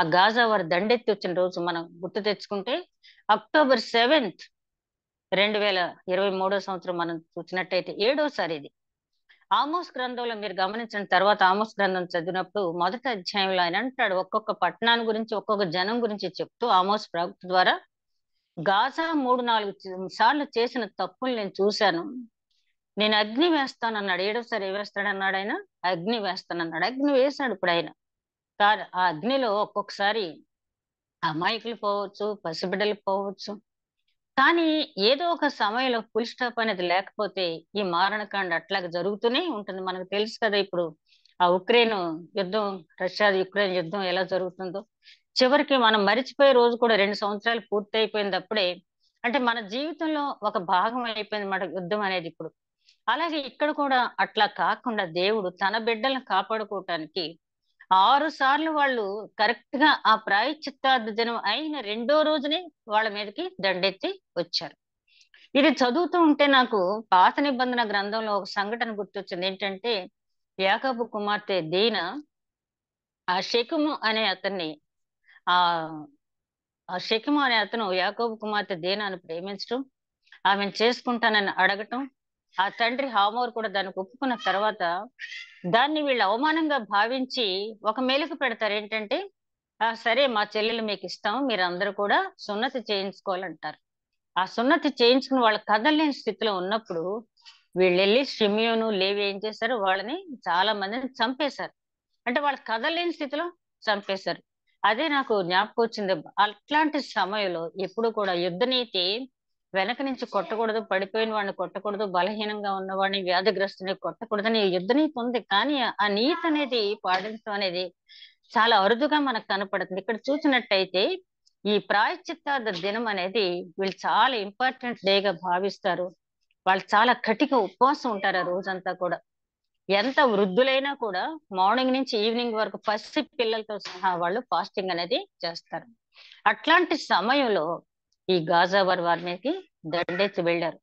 ఆ గాజా వారి దండెత్తి వచ్చిన రోజు మనం గుర్తు తెచ్చుకుంటే అక్టోబర్ సెవెంత్ రెండు వేల ఇరవై మూడో సంవత్సరం మనం చూసినట్టయితే ఏడోసారి ఇది ఆమోస్ గ్రంథంలో మీరు గమనించిన తర్వాత ఆమోస్ గ్రంథం చదివినప్పుడు మొదటి అధ్యాయంలో ఆయన అంటాడు ఒక్కొక్క పట్టణాన్ని గురించి ఒక్కొక్క జనం గురించి చెప్తూ ఆమోస్ ప్రభుత్వ ద్వారా గాజా మూడు నాలుగు సార్లు చేసిన తప్పులు నేను చూశాను నేను అగ్ని వేస్తాను వేస్తానన్నాడు ఏడోసారి వేస్తాడన్నాడు ఆయన అగ్ని వేస్తాను అన్నాడు అగ్ని వేసాడు ఇప్పుడు ఆయన కాదు ఆ అగ్నిలో ఒక్కొక్కసారి అమాయకులు పోవచ్చు పసిబిడ్డలు పోవచ్చు కానీ ఏదో ఒక సమయంలో ఫుల్ స్టాప్ అనేది లేకపోతే ఈ మారణకాండ అట్లాగే జరుగుతూనే ఉంటుంది మనకు తెలుసు కదా ఇప్పుడు ఆ ఉక్రెయిన్ యుద్ధం రష్యా యుక్రెయిన్ యుద్ధం ఎలా జరుగుతుందో చివరికి మనం మరిచిపోయే రోజు కూడా రెండు సంవత్సరాలు పూర్తి అయిపోయినప్పుడే అంటే మన జీవితంలో ఒక భాగం అయిపోయింది మన యుద్ధం అనేది ఇప్పుడు అలాగే ఇక్కడ కూడా అట్లా కాకుండా దేవుడు తన బిడ్డలను కాపాడుకోవటానికి ఆరు సార్లు వాళ్ళు కరెక్ట్ గా ఆ దినం అయిన రెండో రోజునే వాళ్ళ మీదకి దండెత్తి వచ్చారు ఇది చదువుతూ ఉంటే నాకు పాత నిబంధన గ్రంథంలో ఒక సంఘటన గుర్తొచ్చింది ఏంటంటే యాకబు కుమార్తె దీన ఆ శకుము అనే అతన్ని ఆ ఆ శకుము అనే అతను యాకబు కుమార్తె దీనాను ప్రేమించడం ఆమెను చేసుకుంటానని అడగటం ఆ తండ్రి హామోర్ కూడా దానికి ఒప్పుకున్న తర్వాత దాన్ని వీళ్ళు అవమానంగా భావించి ఒక మేలుకు పెడతారు ఏంటంటే ఆ సరే మా చెల్లెలు మీకు ఇస్తాం అందరూ కూడా సున్నతి చేయించుకోవాలంటారు ఆ సున్నతి చేయించుకుని వాళ్ళ కదలలేని స్థితిలో ఉన్నప్పుడు వీళ్ళు వెళ్ళి షిమియోను లేవి ఏం చేశారు వాళ్ళని చాలా మందిని చంపేశారు అంటే వాళ్ళ కదలలేని స్థితిలో చంపేశారు అదే నాకు జ్ఞాపకం వచ్చింది అట్లాంటి సమయంలో ఎప్పుడు కూడా యుద్ధ నీతి వెనక నుంచి కొట్టకూడదు పడిపోయిన వాడిని కొట్టకూడదు బలహీనంగా ఉన్నవాడిని వ్యాధిగ్రస్తుని కొట్టకూడదని యుద్ధ నీతి ఉంది కానీ ఆ నీతి అనేది పాటించడం అనేది చాలా అరుదుగా మనకు కనపడుతుంది ఇక్కడ చూసినట్టయితే ఈ ప్రాయశ్చిత్తార్థ దినం అనేది వీళ్ళు చాలా ఇంపార్టెంట్ డేగా భావిస్తారు వాళ్ళు చాలా కటిక ఉపవాసం ఉంటారు ఆ రోజంతా కూడా ఎంత వృద్ధులైనా కూడా మార్నింగ్ నుంచి ఈవినింగ్ వరకు పసి పిల్లలతో సహా వాళ్ళు ఫాస్టింగ్ అనేది చేస్తారు అట్లాంటి సమయంలో ఈ గాజావర్ వారి మీదకి దండెత్తి వెళ్ళారు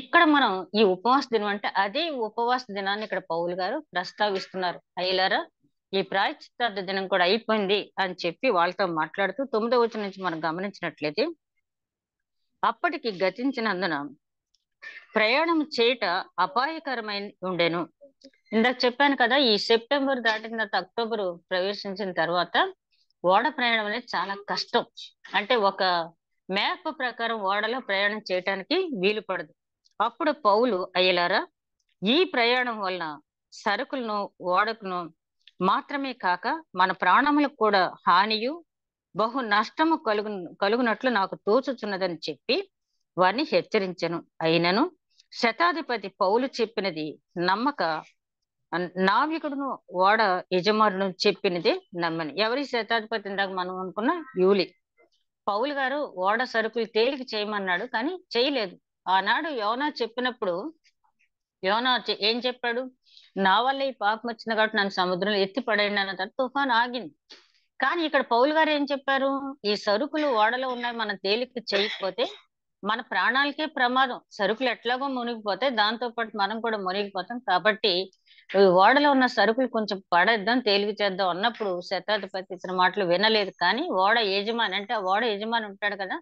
ఇక్కడ మనం ఈ ఉపవాస దినం అంటే అదే ఉపవాస దినాన్ని ఇక్కడ పౌలు గారు ప్రస్తావిస్తున్నారు అయ్యారా ఈ ప్రాయశ్చిత్త దినం కూడా అయిపోయింది అని చెప్పి వాళ్ళతో మాట్లాడుతూ తొమ్మిదో వచ్చిన నుంచి మనం గమనించినట్లయితే అప్పటికి గతించినందున ప్రయాణం చేయట అపాయకరమైన ఉండేను ఇందాక చెప్పాను కదా ఈ సెప్టెంబర్ దాటిన తర్వాత అక్టోబర్ ప్రవేశించిన తర్వాత ఓడ ప్రయాణం అనేది చాలా కష్టం అంటే ఒక మ్యాప్ ప్రకారం ఓడలో ప్రయాణం చేయటానికి వీలు పడదు అప్పుడు పౌలు అయ్యలారా ఈ ప్రయాణం వలన సరుకులను ఓడకును మాత్రమే కాక మన ప్రాణములకు కూడా హానియు బహు నష్టము కలుగు కలుగునట్లు నాకు తోచుచున్నదని చెప్పి వారిని హెచ్చరించను అయినను శతాధిపతి పౌలు చెప్పినది నమ్మక నావికుడును ఓడ యజమానుడు చెప్పినది నమ్మని ఎవరి శతాధిపతి ఇందాక మనం అనుకున్న యూలి పౌలు గారు ఓడ సరుకులు తేలిక చేయమన్నాడు కానీ చేయలేదు ఆనాడు యోనా చెప్పినప్పుడు యోనా ఏం చెప్పాడు నా వల్ల ఈ పాపం వచ్చిన కాబట్టి నన్ను సముద్రంలో ఎత్తి పడండి అన్న తర్వాత తుఫాన్ ఆగింది కానీ ఇక్కడ పౌలు గారు ఏం చెప్పారు ఈ సరుకులు ఓడలో ఉన్నాయి మనం తేలిక చేయకపోతే మన ప్రాణాలకే ప్రమాదం సరుకులు ఎట్లాగో మునిగిపోతే దాంతో పాటు మనం కూడా మునిగిపోతాం కాబట్టి ఓడలో ఉన్న సరుకులు కొంచెం పడేద్దాం తేలిక చేద్దాం అన్నప్పుడు శతాధిపతి ఇచ్చిన మాటలు వినలేదు కానీ ఓడ యజమాని అంటే ఆ ఓడ యజమాని ఉంటాడు కదా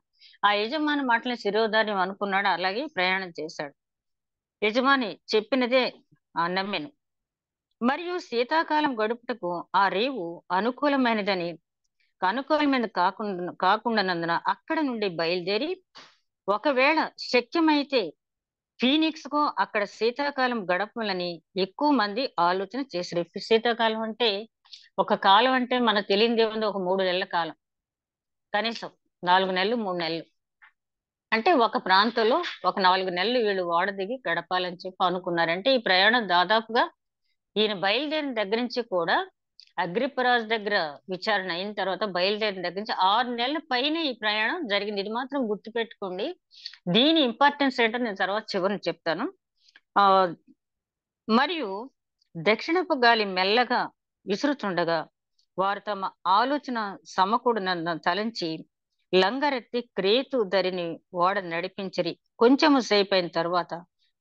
ఆ యజమాని మాటలు శిరోధార్యం అనుకున్నాడు అలాగే ప్రయాణం చేశాడు యజమాని చెప్పినదే నమ్మెను మరియు శీతాకాలం గడుపుటకు ఆ రేవు అనుకూలమైనదని అనుకూలమైన కాకుండా కాకుండానందున అక్కడ నుండి బయలుదేరి ఒకవేళ శక్యమైతే ఫీనిక్స్ కు అక్కడ శీతాకాలం గడపాలని ఎక్కువ మంది ఆలోచన చేశారు శీతాకాలం అంటే ఒక కాలం అంటే మనకు తెలియంది ఏముంది ఒక మూడు నెలల కాలం కనీసం నాలుగు నెలలు మూడు నెలలు అంటే ఒక ప్రాంతంలో ఒక నాలుగు నెలలు వీళ్ళు ఓడ దిగి గడపాలని చెప్పి అనుకున్నారంటే ఈ ప్రయాణం దాదాపుగా ఈయన బయలుదేరిన దగ్గర నుంచి కూడా అగ్రిపరాజ్ దగ్గర విచారణ అయిన తర్వాత బయలుదేరిన దగ్గర నుంచి ఆరు నెలల పైన ఈ ప్రయాణం జరిగింది ఇది మాత్రం గుర్తుపెట్టుకోండి దీని ఇంపార్టెన్స్ ఏంటో నేను తర్వాత చివరిని చెప్తాను ఆ మరియు దక్షిణపు గాలి మెల్లగా విసురుతుండగా వారు తమ ఆలోచన సమకూడన తలంచి లంగరెత్తి క్రేతు ధరిని ఓడ నడిపించరి కొంచెము సేపు అయిన తర్వాత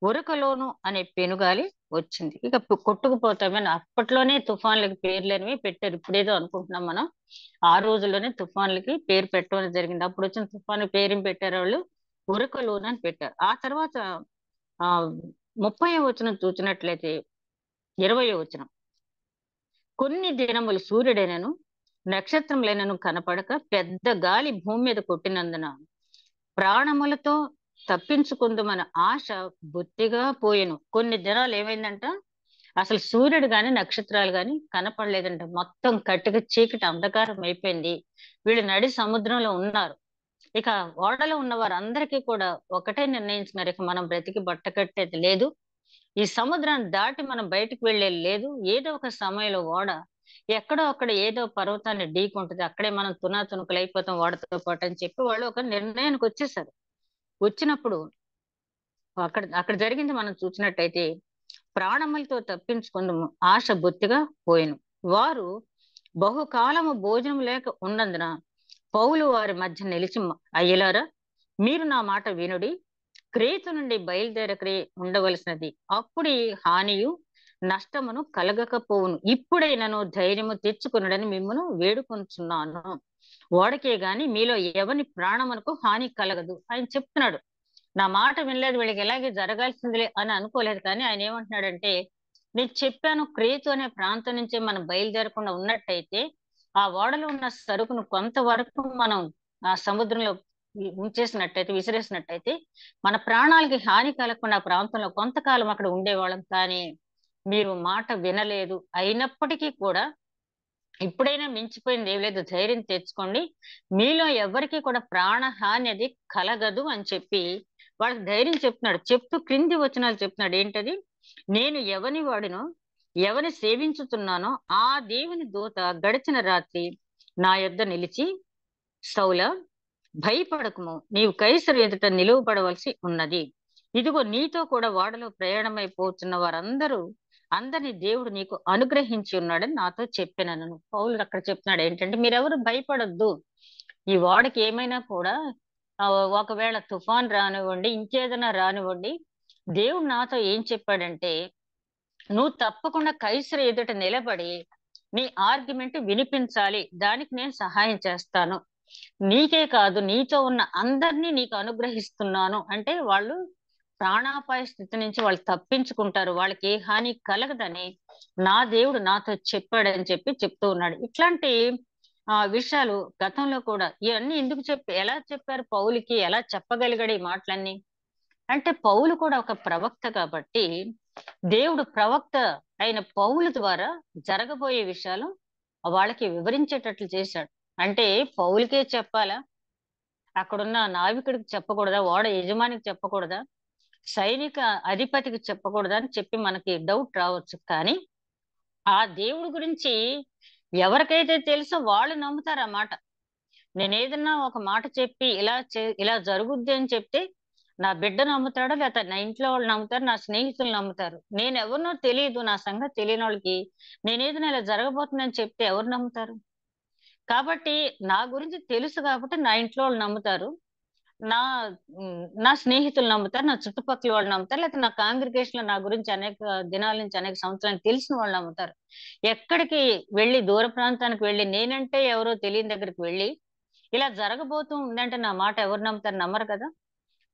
ఉరకలోను అనే పెనుగాలి వచ్చింది ఇక కొట్టుకుపోతామే అప్పట్లోనే తుఫాన్లకి పేర్లేనివి పెట్టారు ఇప్పుడేదో అనుకుంటున్నాం మనం ఆ రోజుల్లోనే తుఫాన్లకి పేరు పెట్టడం జరిగింది అప్పుడు వచ్చిన తుఫాన్ పేరు పెట్టారు వాళ్ళు ఉరకలోను అని పెట్టారు ఆ తర్వాత ఆ ముప్పై వచనం చూసినట్లయితే ఇరవై వచనం కొన్ని దినములు సూర్యుడైనను నక్షత్రములైనను కనపడక పెద్ద గాలి భూమి మీద కొట్టినందున ప్రాణములతో తప్పించుకుందామన్న ఆశ బుద్ధిగా పోయాను కొన్ని దినాలు ఏమైందంట అసలు సూర్యుడు కాని నక్షత్రాలు కాని కనపడలేదంట మొత్తం కట్టుగా చీకటి అంధకారం అయిపోయింది వీళ్ళు నడి సముద్రంలో ఉన్నారు ఇక ఓడలో ఉన్న వారందరికీ కూడా ఒకటే నిర్ణయించినారు ఇక మనం బ్రతికి బట్ట కట్టేది లేదు ఈ సముద్రాన్ని దాటి మనం బయటకు వెళ్ళేది లేదు ఏదో ఒక సమయంలో ఓడ ఎక్కడో అక్కడ ఏదో పర్వతాన్ని ఢీకుంటుంది అక్కడే మనం తునుకులు అయిపోతాం ఓడతో పాటు అని చెప్పి వాళ్ళు ఒక నిర్ణయానికి వచ్చేసారు వచ్చినప్పుడు అక్కడ అక్కడ జరిగింది మనం చూసినట్టయితే ప్రాణములతో తప్పించుకున్న ఆశ బొత్తిగా పోయిను వారు బహుకాలము భోజనం లేక ఉన్నందున పౌలు వారి మధ్య నిలిచి అయ్యలారా మీరు నా మాట వినుడి క్రేతు నుండి బయలుదేరకరే ఉండవలసినది అప్పుడు హానియు నష్టమును కలగకపోవును ఇప్పుడైనను ధైర్యము తెచ్చుకున్నాడని మిమ్మను వేడుకొంచున్నాను ఓడకే గాని మీలో ఎవరిని ప్రాణమునకు హాని కలగదు ఆయన చెప్తున్నాడు నా మాట వినలేదు వీళ్ళకి ఎలాగే జరగాల్సిందిలే అని అనుకోలేదు కానీ ఆయన ఏమంటున్నాడంటే నేను చెప్పాను క్రేతు అనే ప్రాంతం నుంచి మనం బయలుదేరకుండా ఉన్నట్టయితే ఆ ఓడలో ఉన్న సరుకును కొంతవరకు మనం ఆ సముద్రంలో ఉంచేసినట్టయితే విసిరేసినట్టయితే మన ప్రాణాలకి హాని కలగకుండా ప్రాంతంలో కొంతకాలం అక్కడ ఉండేవాళ్ళం కానీ మీరు మాట వినలేదు అయినప్పటికీ కూడా ఇప్పుడైనా మించిపోయింది ఏం లేదు ధైర్యం తెచ్చుకోండి మీలో ఎవరికి కూడా ప్రాణహాని అది కలగదు అని చెప్పి వాళ్ళకి ధైర్యం చెప్తున్నాడు చెప్తూ క్రింది వచనాలు చెప్తున్నాడు ఏంటది నేను ఎవని వాడినో ఎవని సేవించుతున్నానో ఆ దేవుని దూత గడిచిన రాత్రి నా యొద్ద నిలిచి సౌల భయపడకము నీవు కైసరు ఎదుట నిలువబడవలసి ఉన్నది ఇదిగో నీతో కూడా వాడలో ప్రయాణమైపోతున్న వారందరూ అందరిని దేవుడు నీకు అనుగ్రహించి ఉన్నాడని నాతో నన్ను పౌలు అక్కడ చెప్తున్నాడు ఏంటంటే మీరెవరు భయపడొద్దు ఈ వాడకి ఏమైనా కూడా ఒకవేళ తుఫాన్ రానివ్వండి ఇంకేదైనా రానివ్వండి దేవుడు నాతో ఏం చెప్పాడంటే నువ్వు తప్పకుండా కైసర ఎదుట నిలబడి నీ ఆర్గ్యుమెంట్ వినిపించాలి దానికి నేను సహాయం చేస్తాను నీకే కాదు నీతో ఉన్న అందరినీ నీకు అనుగ్రహిస్తున్నాను అంటే వాళ్ళు ప్రాణాపాయ స్థితి నుంచి వాళ్ళు తప్పించుకుంటారు వాళ్ళకి ఏ హాని కలగదని నా దేవుడు నాతో చెప్పాడని చెప్పి చెప్తూ ఉన్నాడు ఇట్లాంటి ఆ విషయాలు గతంలో కూడా ఇవన్నీ ఎందుకు చెప్పి ఎలా చెప్పారు పౌలుకి ఎలా చెప్పగలిగాడు ఈ మాటలన్నీ అంటే పౌలు కూడా ఒక ప్రవక్త కాబట్టి దేవుడు ప్రవక్త అయిన పౌలు ద్వారా జరగబోయే విషయాలు వాళ్ళకి వివరించేటట్లు చేశాడు అంటే పౌలకే చెప్పాలా అక్కడున్న నావికుడికి చెప్పకూడదా వాడ యజమానికి చెప్పకూడదా సైనిక అధిపతికి చెప్పకూడదని చెప్పి మనకి డౌట్ రావచ్చు కానీ ఆ దేవుడి గురించి ఎవరికైతే తెలుసో వాళ్ళు నమ్ముతారన్నమాట నేను ఏదన్నా ఒక మాట చెప్పి ఇలా ఇలా జరుగుద్ది అని చెప్తే నా బిడ్డ నమ్ముతాడు లేకపోతే నా ఇంట్లో వాళ్ళు నమ్ముతారు నా స్నేహితులు నమ్ముతారు నేను ఎవరినో తెలియదు నా సంగతి తెలియని వాళ్ళకి ఏదైనా ఇలా జరగబోతుందని చెప్తే ఎవరు నమ్ముతారు కాబట్టి నా గురించి తెలుసు కాబట్టి నా ఇంట్లో వాళ్ళు నమ్ముతారు నా నా స్నేహితులు నమ్ముతారు నా చుట్టుపక్కల వాళ్ళు నమ్ముతారు లేకపోతే నా కాంగ్రిగేషన్ లో నా గురించి అనేక దినాల నుంచి అనేక సంవత్సరాలు తెలిసిన వాళ్ళు నమ్ముతారు ఎక్కడికి వెళ్ళి దూర ప్రాంతానికి వెళ్ళి నేనంటే ఎవరో తెలియని దగ్గరికి వెళ్ళి ఇలా జరగబోతూ ఉందంటే నా మాట ఎవరు నమ్ముతారు నమ్మరు కదా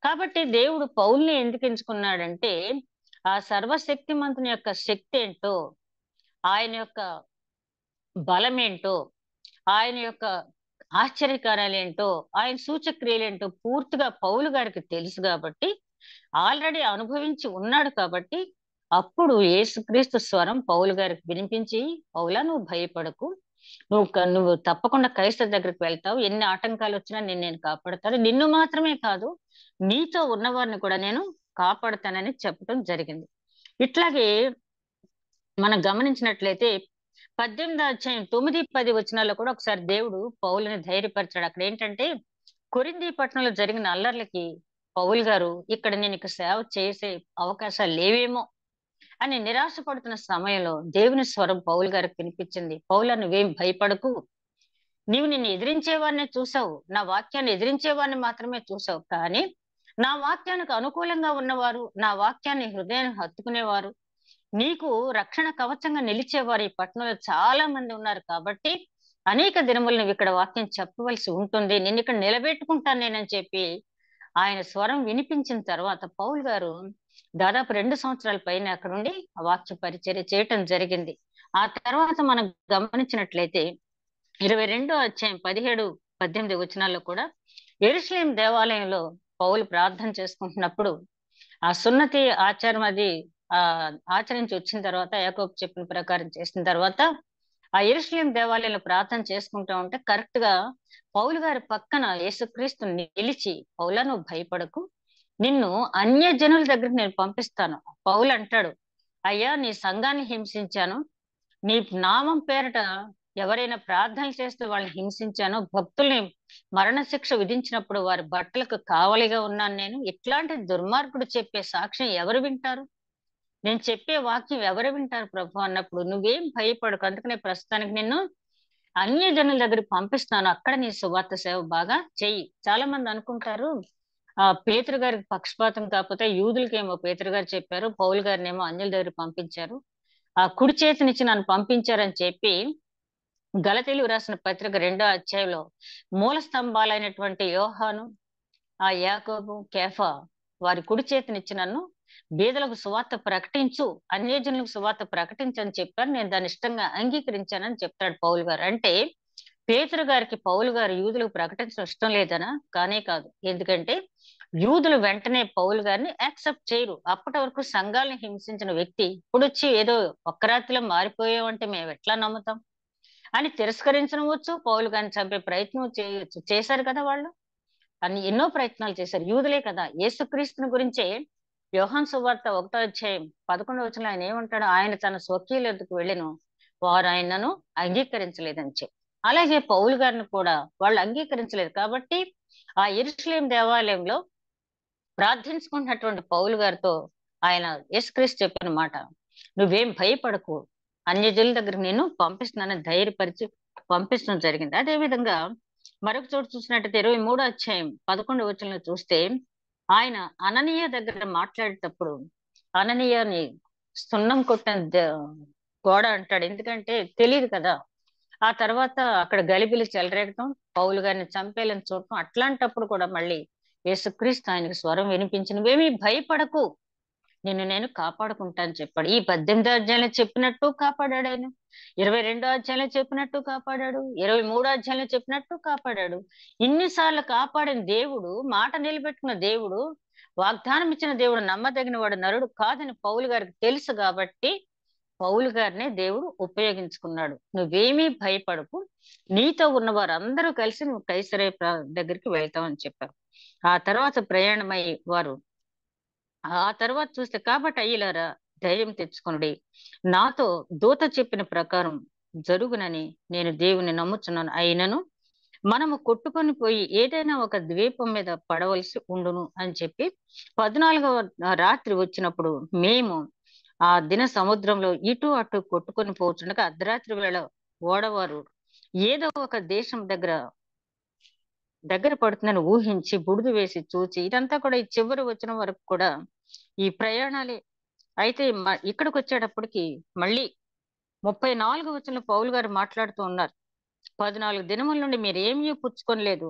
కాబట్టి దేవుడు పౌల్ని ఎందుకు ఎంచుకున్నాడంటే ఆ మంతుని యొక్క శక్తి ఏంటో ఆయన యొక్క బలమేంటో ఆయన యొక్క ఏంటో ఆయన సూచక్రియలేంటో పూర్తిగా పౌలు గారికి తెలుసు కాబట్టి ఆల్రెడీ అనుభవించి ఉన్నాడు కాబట్టి అప్పుడు ఏసుక్రీస్తు స్వరం పౌలు గారికి వినిపించి పౌలా నువ్వు భయపడకు నువ్వు నువ్వు తప్పకుండా క్రైస్తవ దగ్గరికి వెళ్తావు ఎన్ని ఆటంకాలు వచ్చినా నేను నేను కాపాడతాను నిన్ను మాత్రమే కాదు నీతో ఉన్నవారిని కూడా నేను కాపాడతానని చెప్పడం జరిగింది ఇట్లాగే మనం గమనించినట్లయితే పద్దెనిమిది అధ్యాయం తొమ్మిది పది వచనాల్లో కూడా ఒకసారి దేవుడు పౌలుని ధైర్యపరిచాడు అక్కడ ఏంటంటే కొరింది పట్టణంలో జరిగిన అల్లర్లకి పౌల్ గారు ఇక్కడ నేను ఇక సేవ చేసే అవకాశాలు లేవేమో అని నిరాశపడుతున్న సమయంలో దేవుని స్వరం పౌల్ గారికి వినిపించింది పౌలా నువ్వేం భయపడకు నీవు నిన్ను వారిని చూసావు నా వాక్యాన్ని ఎదిరించేవాడిని మాత్రమే చూసావు కానీ నా వాక్యానికి అనుకూలంగా ఉన్నవారు నా వాక్యాన్ని హృదయాన్ని హత్తుకునేవారు నీకు రక్షణ కవచంగా నిలిచేవారు ఈ పట్టణంలో చాలా మంది ఉన్నారు కాబట్టి అనేక దినములు నువ్వు ఇక్కడ వాక్యం చెప్పవలసి ఉంటుంది నేను ఇక్కడ నిలబెట్టుకుంటాను నేనని చెప్పి ఆయన స్వరం వినిపించిన తర్వాత పౌల్ గారు దాదాపు రెండు సంవత్సరాల పైన అక్కడ ఉండి వాక్య పరిచర్య చేయటం జరిగింది ఆ తర్వాత మనం గమనించినట్లయితే ఇరవై రెండో అధ్యాయం పదిహేడు పద్దెనిమిది వచనాల్లో కూడా ఎరుసలేం దేవాలయంలో పౌలు ప్రార్థన చేసుకుంటున్నప్పుడు ఆ సున్నతి ఆచారం అది ఆ ఆచరించి వచ్చిన తర్వాత యాకోబ్ చెప్పిన ప్రకారం చేసిన తర్వాత ఆ ఇరుషులేం దేవాలయంలో ప్రార్థన చేసుకుంటా ఉంటే కరెక్ట్ గా పౌలు గారి పక్కన యేసుక్రీస్తు నిలిచి పౌల నువ్వు భయపడకు నిన్ను అన్య జనుల దగ్గరికి నేను పంపిస్తాను పౌలు అంటాడు అయ్యా నీ సంఘాన్ని హింసించాను నీ నామం పేరట ఎవరైనా ప్రార్థనలు చేస్తే వాళ్ళని హింసించాను భక్తుల్ని మరణశిక్ష విధించినప్పుడు వారి బట్టలకు కావలిగా ఉన్నాను నేను ఇట్లాంటి దుర్మార్గుడు చెప్పే సాక్ష్యం ఎవరు వింటారు నేను చెప్పే వాక్యం ఎవరు వింటారు ప్రభు అన్నప్పుడు నువ్వేం భయపడకు అందుకనే ప్రస్తుతానికి నిన్ను అన్య జనుల దగ్గరికి పంపిస్తాను అక్కడ నీ సువార్త సేవ బాగా చెయ్యి చాలా మంది అనుకుంటారు ఆ పేతురు గారికి పక్షపాతం కాకపోతే యూదులకేమో పేతురు గారు చెప్పారు పౌల్ గారిని ఏమో అన్యుల దగ్గర పంపించారు ఆ కుడి చేతినిచ్చి నన్ను పంపించారని చెప్పి గలతీలు రాసిన పత్రిక రెండో అధ్యాయంలో మూల స్తంభాలైనటువంటి యోహాను ఆ యాకోబు కేఫా వారి కుడి చేతినిచ్చి నన్ను బీదలకు సువార్త ప్రకటించు అన్యజనులకు సువార్త అని చెప్పారు నేను దాని ఇష్టంగా అంగీకరించానని చెప్తాడు పౌలు గారు అంటే పేతురు గారికి పౌలు గారు యూదులకు ప్రకటించడం ఇష్టం లేదనా కానే కాదు ఎందుకంటే యూదులు వెంటనే పౌలు గారిని యాక్సెప్ట్ చేయరు అప్పటి వరకు సంఘాలను హింసించిన వ్యక్తి ఇప్పుడు వచ్చి ఏదో ఒక్క రాత్రిలో మారిపోయామంటే మేము ఎట్లా నమ్ముతాం అని తిరస్కరించవచ్చు పౌలు గారిని చంపే ప్రయత్నం చేయొచ్చు చేశారు కదా వాళ్ళు అని ఎన్నో ప్రయత్నాలు చేశారు యూదులే కదా యేసుక్రీస్తుని గురించే యోహాన్ సువార్త ఒకటో అధ్యాయం పదకొండు వచ్చిన ఆయన ఏమంటాడు ఆయన తన స్వకీయులకు వెళ్ళిను వారు ఆయనను అంగీకరించలేదని చెప్పి అలాగే పౌలు గారిని కూడా వాళ్ళు అంగీకరించలేదు కాబట్టి ఆ ఇరుస్లేం దేవాలయంలో ప్రార్థించుకున్నటువంటి పౌలు గారితో ఆయన క్రిస్ చెప్పిన మాట నువ్వేం భయపడకు అన్యజుల దగ్గర నేను పంపిస్తున్నానని ధైర్యపరిచి పంపించడం జరిగింది అదేవిధంగా మరొక చోటు చూసినట్టయితే ఇరవై మూడో అధ్యాయం పదకొండు వచ్చిన చూస్తే ఆయన అననీయ దగ్గర మాట్లాడేటప్పుడు అననీయని సున్నం కొట్టిన గోడ అంటాడు ఎందుకంటే తెలియదు కదా ఆ తర్వాత అక్కడ గలిబిలి చెలరేగటం పౌలు గారిని చంపేలని చూడటం అట్లాంటప్పుడు కూడా మళ్ళీ యేసుక్రీస్తు ఆయనకు స్వరం వినిపించినవేమీ భయపడకు నిన్ను నేను కాపాడుకుంటాను చెప్పాడు ఈ పద్దెనిమిది అధ్యాయంలో చెప్పినట్టు కాపాడాడు ఆయన ఇరవై రెండో అధ్యాయంలో చెప్పినట్టు కాపాడాడు ఇరవై మూడో అధ్యాయంలో చెప్పినట్టు కాపాడాడు ఇన్నిసార్లు కాపాడిన దేవుడు మాట నిలబెట్టుకున్న దేవుడు వాగ్దానం ఇచ్చిన దేవుడు నమ్మదగిన వాడు నరుడు కాదని పౌలు గారికి తెలుసు కాబట్టి పౌలు గారినే దేవుడు ఉపయోగించుకున్నాడు నువ్వేమీ భయపడకు నీతో ఉన్న వారందరూ కలిసి నువ్వు కైసరే దగ్గరికి వెళ్తావని చెప్పారు ఆ తర్వాత ప్రయాణమై వారు ఆ తర్వాత చూస్తే కాబట్టి అయ్యలారా ధైర్యం తెచ్చుకునుడి నాతో దూత చెప్పిన ప్రకారం జరుగునని నేను దేవుని నమ్ముచున్నాను అయినను మనము కొట్టుకొని పోయి ఏదైనా ఒక ద్వీపం మీద పడవలసి ఉండును అని చెప్పి పద్నాలుగవ రాత్రి వచ్చినప్పుడు మేము ఆ దిన సముద్రంలో ఇటు అటు కొట్టుకొని పోతుండగా అర్ధరాత్రి వేళ ఓడవారు ఏదో ఒక దేశం దగ్గర దగ్గర పడుతుందని ఊహించి బుడుగు వేసి చూచి ఇదంతా కూడా ఈ చివరి వచ్చిన వరకు కూడా ఈ ప్రయాణాలే అయితే ఇక్కడికి వచ్చేటప్పటికి మళ్ళీ ముప్పై నాలుగు వచ్చిన పౌలు గారు మాట్లాడుతూ ఉన్నారు పద్నాలుగు దినముల నుండి మీరు ఏమీ పుచ్చుకొనలేదు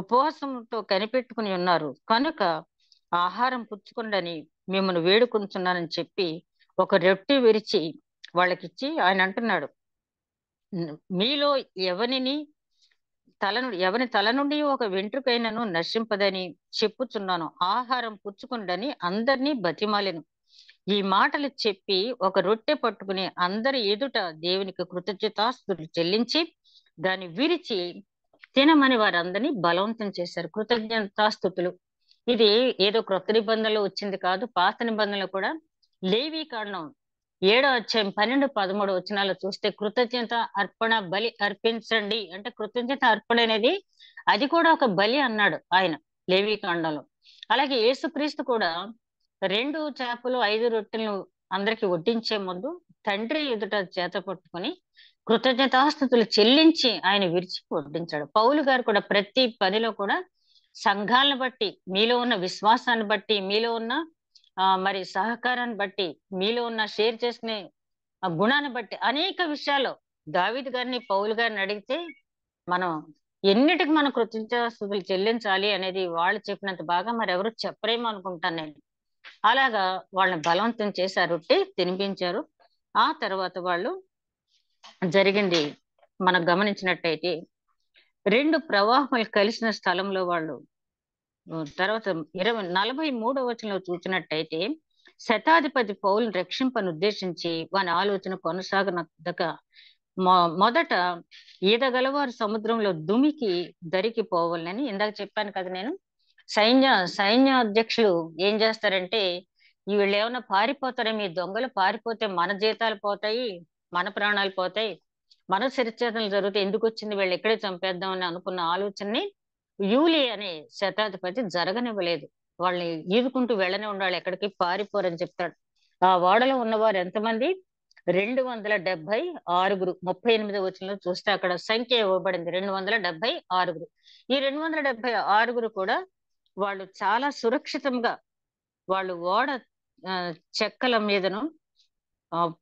ఉపవాసంతో కనిపెట్టుకుని ఉన్నారు కనుక ఆహారం పుచ్చుకుండని మిమ్మల్ని వేడుకుంటున్నానని చెప్పి ఒక రొట్టె విరిచి వాళ్ళకిచ్చి ఆయన అంటున్నాడు మీలో ఎవరిని తల నుండి ఎవరి తల నుండి ఒక వెంట్రుకైనను నశింపదని చెప్పుచున్నాను ఆహారం పుచ్చుకుండని అందరినీ బతిమాలెను ఈ మాటలు చెప్పి ఒక రొట్టె పట్టుకుని అందరి ఎదుట దేవునికి కృతజ్ఞతాస్తులు చెల్లించి దాన్ని విరిచి తినమని వారందరినీ బలవంతం చేశారు కృతజ్ఞతాస్థుతులు ఇది ఏదో క్రొత్త నిబంధనలు వచ్చింది కాదు పాత నిబంధనలు కూడా లేవీ కారణం ఏడో అధ్యాయం పన్నెండు పదమూడు వచనాలు చూస్తే కృతజ్ఞత అర్పణ బలి అర్పించండి అంటే కృతజ్ఞత అర్పణ అనేది అది కూడా ఒక బలి అన్నాడు ఆయన లేవి కాండంలో అలాగే యేసుక్రీస్తు కూడా రెండు చేపలు ఐదు రొట్టెలను అందరికి వడ్డించే ముందు తండ్రి ఎదుట చేత పట్టుకుని కృతజ్ఞతాస్థుతులు చెల్లించి ఆయన విరిచి వడ్డించాడు పౌలు గారు కూడా ప్రతి పనిలో కూడా సంఘాలను బట్టి మీలో ఉన్న విశ్వాసాన్ని బట్టి మీలో ఉన్న మరి సహకారాన్ని బట్టి మీలో ఉన్న షేర్ చేసుకునే గుణాన్ని బట్టి అనేక విషయాల్లో దావిద్ గారిని పౌలు గారిని అడిగితే మనం ఎన్నిటికి మనం కృతజ్ఞతలు చెల్లించాలి అనేది వాళ్ళు చెప్పినంత బాగా మరి ఎవరు చెప్పరేమో అనుకుంటాను నేను అలాగా వాళ్ళని బలవంతం చేశారు తినిపించారు ఆ తర్వాత వాళ్ళు జరిగింది మనం గమనించినట్టయితే రెండు ప్రవాహములు కలిసిన స్థలంలో వాళ్ళు తర్వాత ఇరవై నలభై మూడవ వచనంలో చూసినట్టయితే శతాధిపతి పౌలను రక్షింపను ఉద్దేశించి వాని ఆలోచన కొనసాగనదక మొదట ఈదగలవారు సముద్రంలో దుమికి దరికి పోవాలని ఇందాక చెప్పాను కదా నేను సైన్య సైన్య అధ్యక్షులు ఏం చేస్తారంటే వీళ్ళు ఏమైనా పారిపోతారే మీ దొంగలు పారిపోతే మన జీతాలు పోతాయి మన ప్రాణాలు పోతాయి మన శరీరచేతనలు జరిగితే ఎందుకు వచ్చింది వీళ్ళు ఎక్కడే చంపేద్దాం అని అనుకున్న ఆలోచనని యూలి అనే శతాధిపతి జరగనివ్వలేదు వాళ్ళని ఈదుకుంటూ వెళ్ళనే ఉండాలి ఎక్కడికి పారిపోరని చెప్తాడు ఆ ఓడలో ఉన్నవారు ఎంతమంది రెండు వందల డెబ్బై ఆరుగురు ముప్పై ఎనిమిది వచ్చిన చూస్తే అక్కడ సంఖ్య ఇవ్వబడింది రెండు వందల డెబ్బై ఆరుగురు ఈ రెండు వందల డెబ్బై ఆరుగురు కూడా వాళ్ళు చాలా సురక్షితంగా వాళ్ళు ఓడ చెక్కల మీదను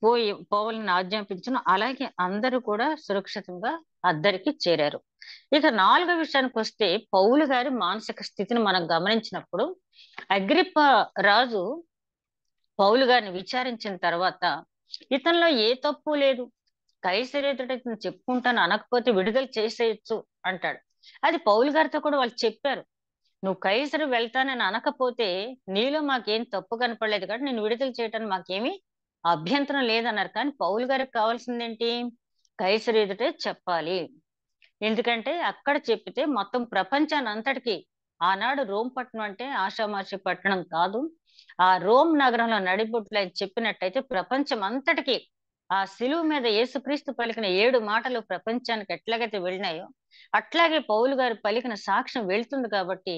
పోయి పోవాలని ఆజ్ఞాపించను అలాగే అందరూ కూడా సురక్షితంగా అద్దరికి చేరారు ఇక నాలుగో విషయానికి వస్తే పౌలు గారి మానసిక స్థితిని మనం గమనించినప్పుడు అగ్రిప్ప రాజు పౌలు గారిని విచారించిన తర్వాత ఇతనిలో ఏ తప్పు లేదు కైసరేతుడు ఇతను చెప్పుకుంటాను అనకపోతే విడుదల చేసేయచ్చు అంటాడు అది పౌలు గారితో కూడా వాళ్ళు చెప్పారు నువ్వు కైసరు వెళ్తానని అనకపోతే నీలో మాకేం తప్పు కనపడలేదు కాబట్టి నేను విడుదల చేయటానికి మాకేమీ అభ్యంతరం లేదన్నారు కానీ పౌలు గారికి కావాల్సిందేంటి కైసరు ఎదుటే చెప్పాలి ఎందుకంటే అక్కడ చెప్పితే మొత్తం ప్రపంచాన్ని అంతటికి ఆనాడు రోమ్ పట్టణం అంటే ఆషామాషి పట్టణం కాదు ఆ రోమ్ నగరంలో నడిబొట్లు ఆయన చెప్పినట్టయితే ప్రపంచం అంతటికి ఆ సిలువు మీద యేసుక్రీస్తు పలికిన ఏడు మాటలు ప్రపంచానికి ఎట్లాగైతే వెళ్ళినాయో అట్లాగే పౌలు గారు పలికిన సాక్ష్యం వెళ్తుంది కాబట్టి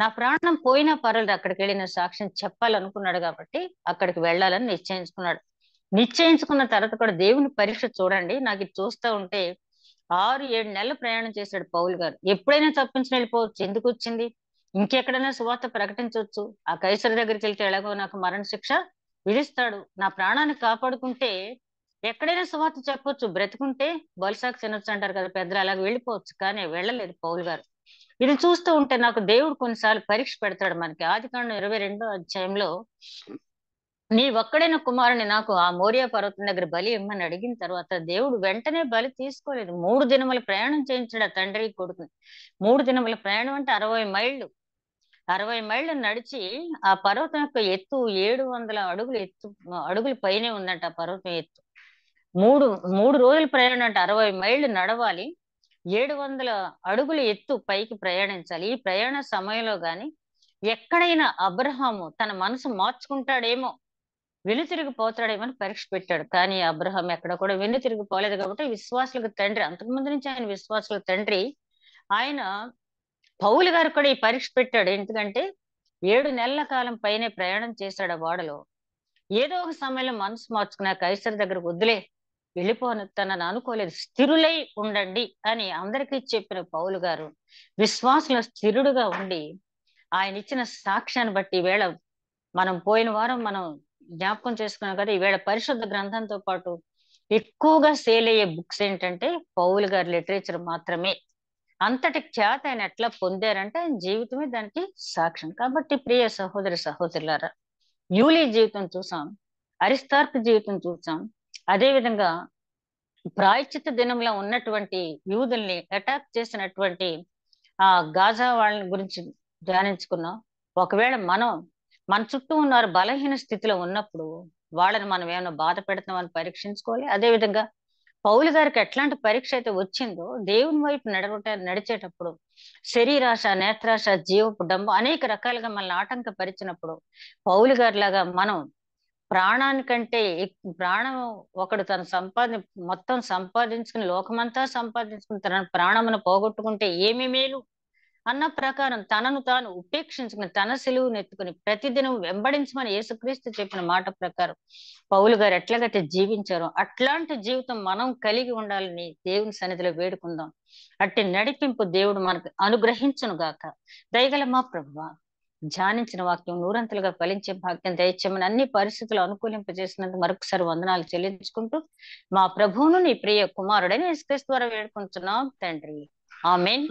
నా ప్రాణం పోయినా పర్వాలేదు అక్కడికి వెళ్ళిన సాక్ష్యం చెప్పాలనుకున్నాడు కాబట్టి అక్కడికి వెళ్ళాలని నిశ్చయించుకున్నాడు నిశ్చయించుకున్న తర్వాత కూడా దేవుని పరీక్ష చూడండి నాకు చూస్తూ ఉంటే ఆరు ఏడు నెలలు ప్రయాణం చేశాడు పౌల్ గారు ఎప్పుడైనా తప్పించి వెళ్ళిపోవచ్చు ఎందుకు వచ్చింది ఇంకెక్కడైనా సువార్త ప్రకటించవచ్చు ఆ కైసరి దగ్గరికి వెళ్తే ఎలాగో నాకు మరణ శిక్ష విధిస్తాడు నా ప్రాణాన్ని కాపాడుకుంటే ఎక్కడైనా సువార్త చెప్పొచ్చు బ్రతుకుంటే బొలసాకు తినొచ్చు అంటారు కదా పెద్దలు అలాగ వెళ్ళిపోవచ్చు కానీ వెళ్ళలేదు పౌల్ గారు ఇది చూస్తూ ఉంటే నాకు దేవుడు కొన్నిసార్లు పరీక్ష పెడతాడు మనకి ఆది కాండం ఇరవై రెండో అధ్యాయంలో నీ ఒక్కడైన కుమారుని నాకు ఆ మోరియా పర్వతం దగ్గర బలి ఇమ్మని అడిగిన తర్వాత దేవుడు వెంటనే బలి తీసుకోలేదు మూడు దినముల ప్రయాణం చేయించాడు ఆ తండ్రి కొడుకుని మూడు దినముల ప్రయాణం అంటే అరవై మైళ్ళు అరవై మైళ్ళు నడిచి ఆ పర్వతం యొక్క ఎత్తు ఏడు వందల అడుగులు ఎత్తు అడుగులు పైనే ఉందంట ఆ పర్వతం ఎత్తు మూడు మూడు రోజుల ప్రయాణం అంటే అరవై మైళ్ళు నడవాలి ఏడు వందల అడుగుల ఎత్తు పైకి ప్రయాణించాలి ఈ ప్రయాణ సమయంలో గాని ఎక్కడైనా అబ్రహాము తన మనసు మార్చుకుంటాడేమో వెనుతిరిగి పోతాడేమని పరీక్ష పెట్టాడు కానీ అబ్రహం ఎక్కడ కూడా వెనుతిరిగి పోలేదు కాబట్టి విశ్వాసులకు తండ్రి అంతకుముందు నుంచి ఆయన విశ్వాసుల తండ్రి ఆయన పౌలు గారు కూడా ఈ పరీక్ష పెట్టాడు ఎందుకంటే ఏడు నెలల కాలం పైనే ప్రయాణం చేశాడు ఆ వాడలో ఏదో ఒక సమయంలో మనసు మార్చుకున్న కైసర్ దగ్గర వద్దులే వెళ్ళిపోను తనని అనుకోలేదు స్థిరులై ఉండండి అని అందరికీ చెప్పిన పౌలు గారు విశ్వాసుల స్థిరుడుగా ఉండి ఆయన ఇచ్చిన సాక్ష్యాన్ని బట్టి వేళ మనం పోయిన వారం మనం జ్ఞాపకం చేసుకున్నాం కదా ఈవేళ పరిశుద్ధ గ్రంథంతో పాటు ఎక్కువగా సేల్ అయ్యే బుక్స్ ఏంటంటే పౌలు గారి లిటరేచర్ మాత్రమే అంతటి ఖ్యాత ఆయన ఎట్లా పొందారంటే ఆయన జీవితమే దానికి సాక్ష్యం కాబట్టి ప్రియ సహోదరి సహోదరులారా యూలీ జీవితం చూసాం అరిస్తార్క్ జీవితం చూసాం అదేవిధంగా ప్రాయచిత దినంలో ఉన్నటువంటి యూదుల్ని అటాక్ చేసినటువంటి ఆ గాజా వాళ్ళని గురించి ధ్యానించుకున్నాం ఒకవేళ మనం మన చుట్టూ ఉన్నవారు బలహీన స్థితిలో ఉన్నప్పుడు వాళ్ళని మనం ఏమైనా బాధ పెడుతున్నామని పరీక్షించుకోవాలి అదేవిధంగా పౌలు గారికి ఎట్లాంటి పరీక్ష అయితే వచ్చిందో దేవుని వైపు నడవట నడిచేటప్పుడు శరీరాశ నేత్రాశ జీవపు డంబు అనేక రకాలుగా మనల్ని ఆటంకపరిచినప్పుడు పౌలు గారి లాగా మనం ప్రాణానికంటే ప్రాణం ఒకడు తన సంపాది మొత్తం సంపాదించుకుని లోకమంతా సంపాదించుకుని తన ప్రాణమును పోగొట్టుకుంటే ఏమి మేలు అన్న ప్రకారం తనను తాను ఉపేక్షించుకుని తన సెలువు నెత్తుకుని ప్రతిదినం వెంబడించమని యేసుక్రీస్తు చెప్పిన మాట ప్రకారం పౌలు గారు ఎట్లాగైతే జీవించారో అట్లాంటి జీవితం మనం కలిగి ఉండాలని దేవుని సన్నిధిలో వేడుకుందాం అట్టి నడిపింపు దేవుడు మనకు అనుగ్రహించను గాక దయగల మా ప్రభు ధ్యానించిన వాక్యం నూరంతలుగా ఫలించే భాగ్యం దయచేమని అన్ని పరిస్థితులు అనుకూలింపజేసినందుకు మరొకసారి వందనాలు చెల్లించుకుంటూ మా ప్రభువును నీ ప్రియ కుమారుడని యేసుక్రీస్తు ద్వారా వేడుకుంటున్నాం తండ్రి ఆమెన్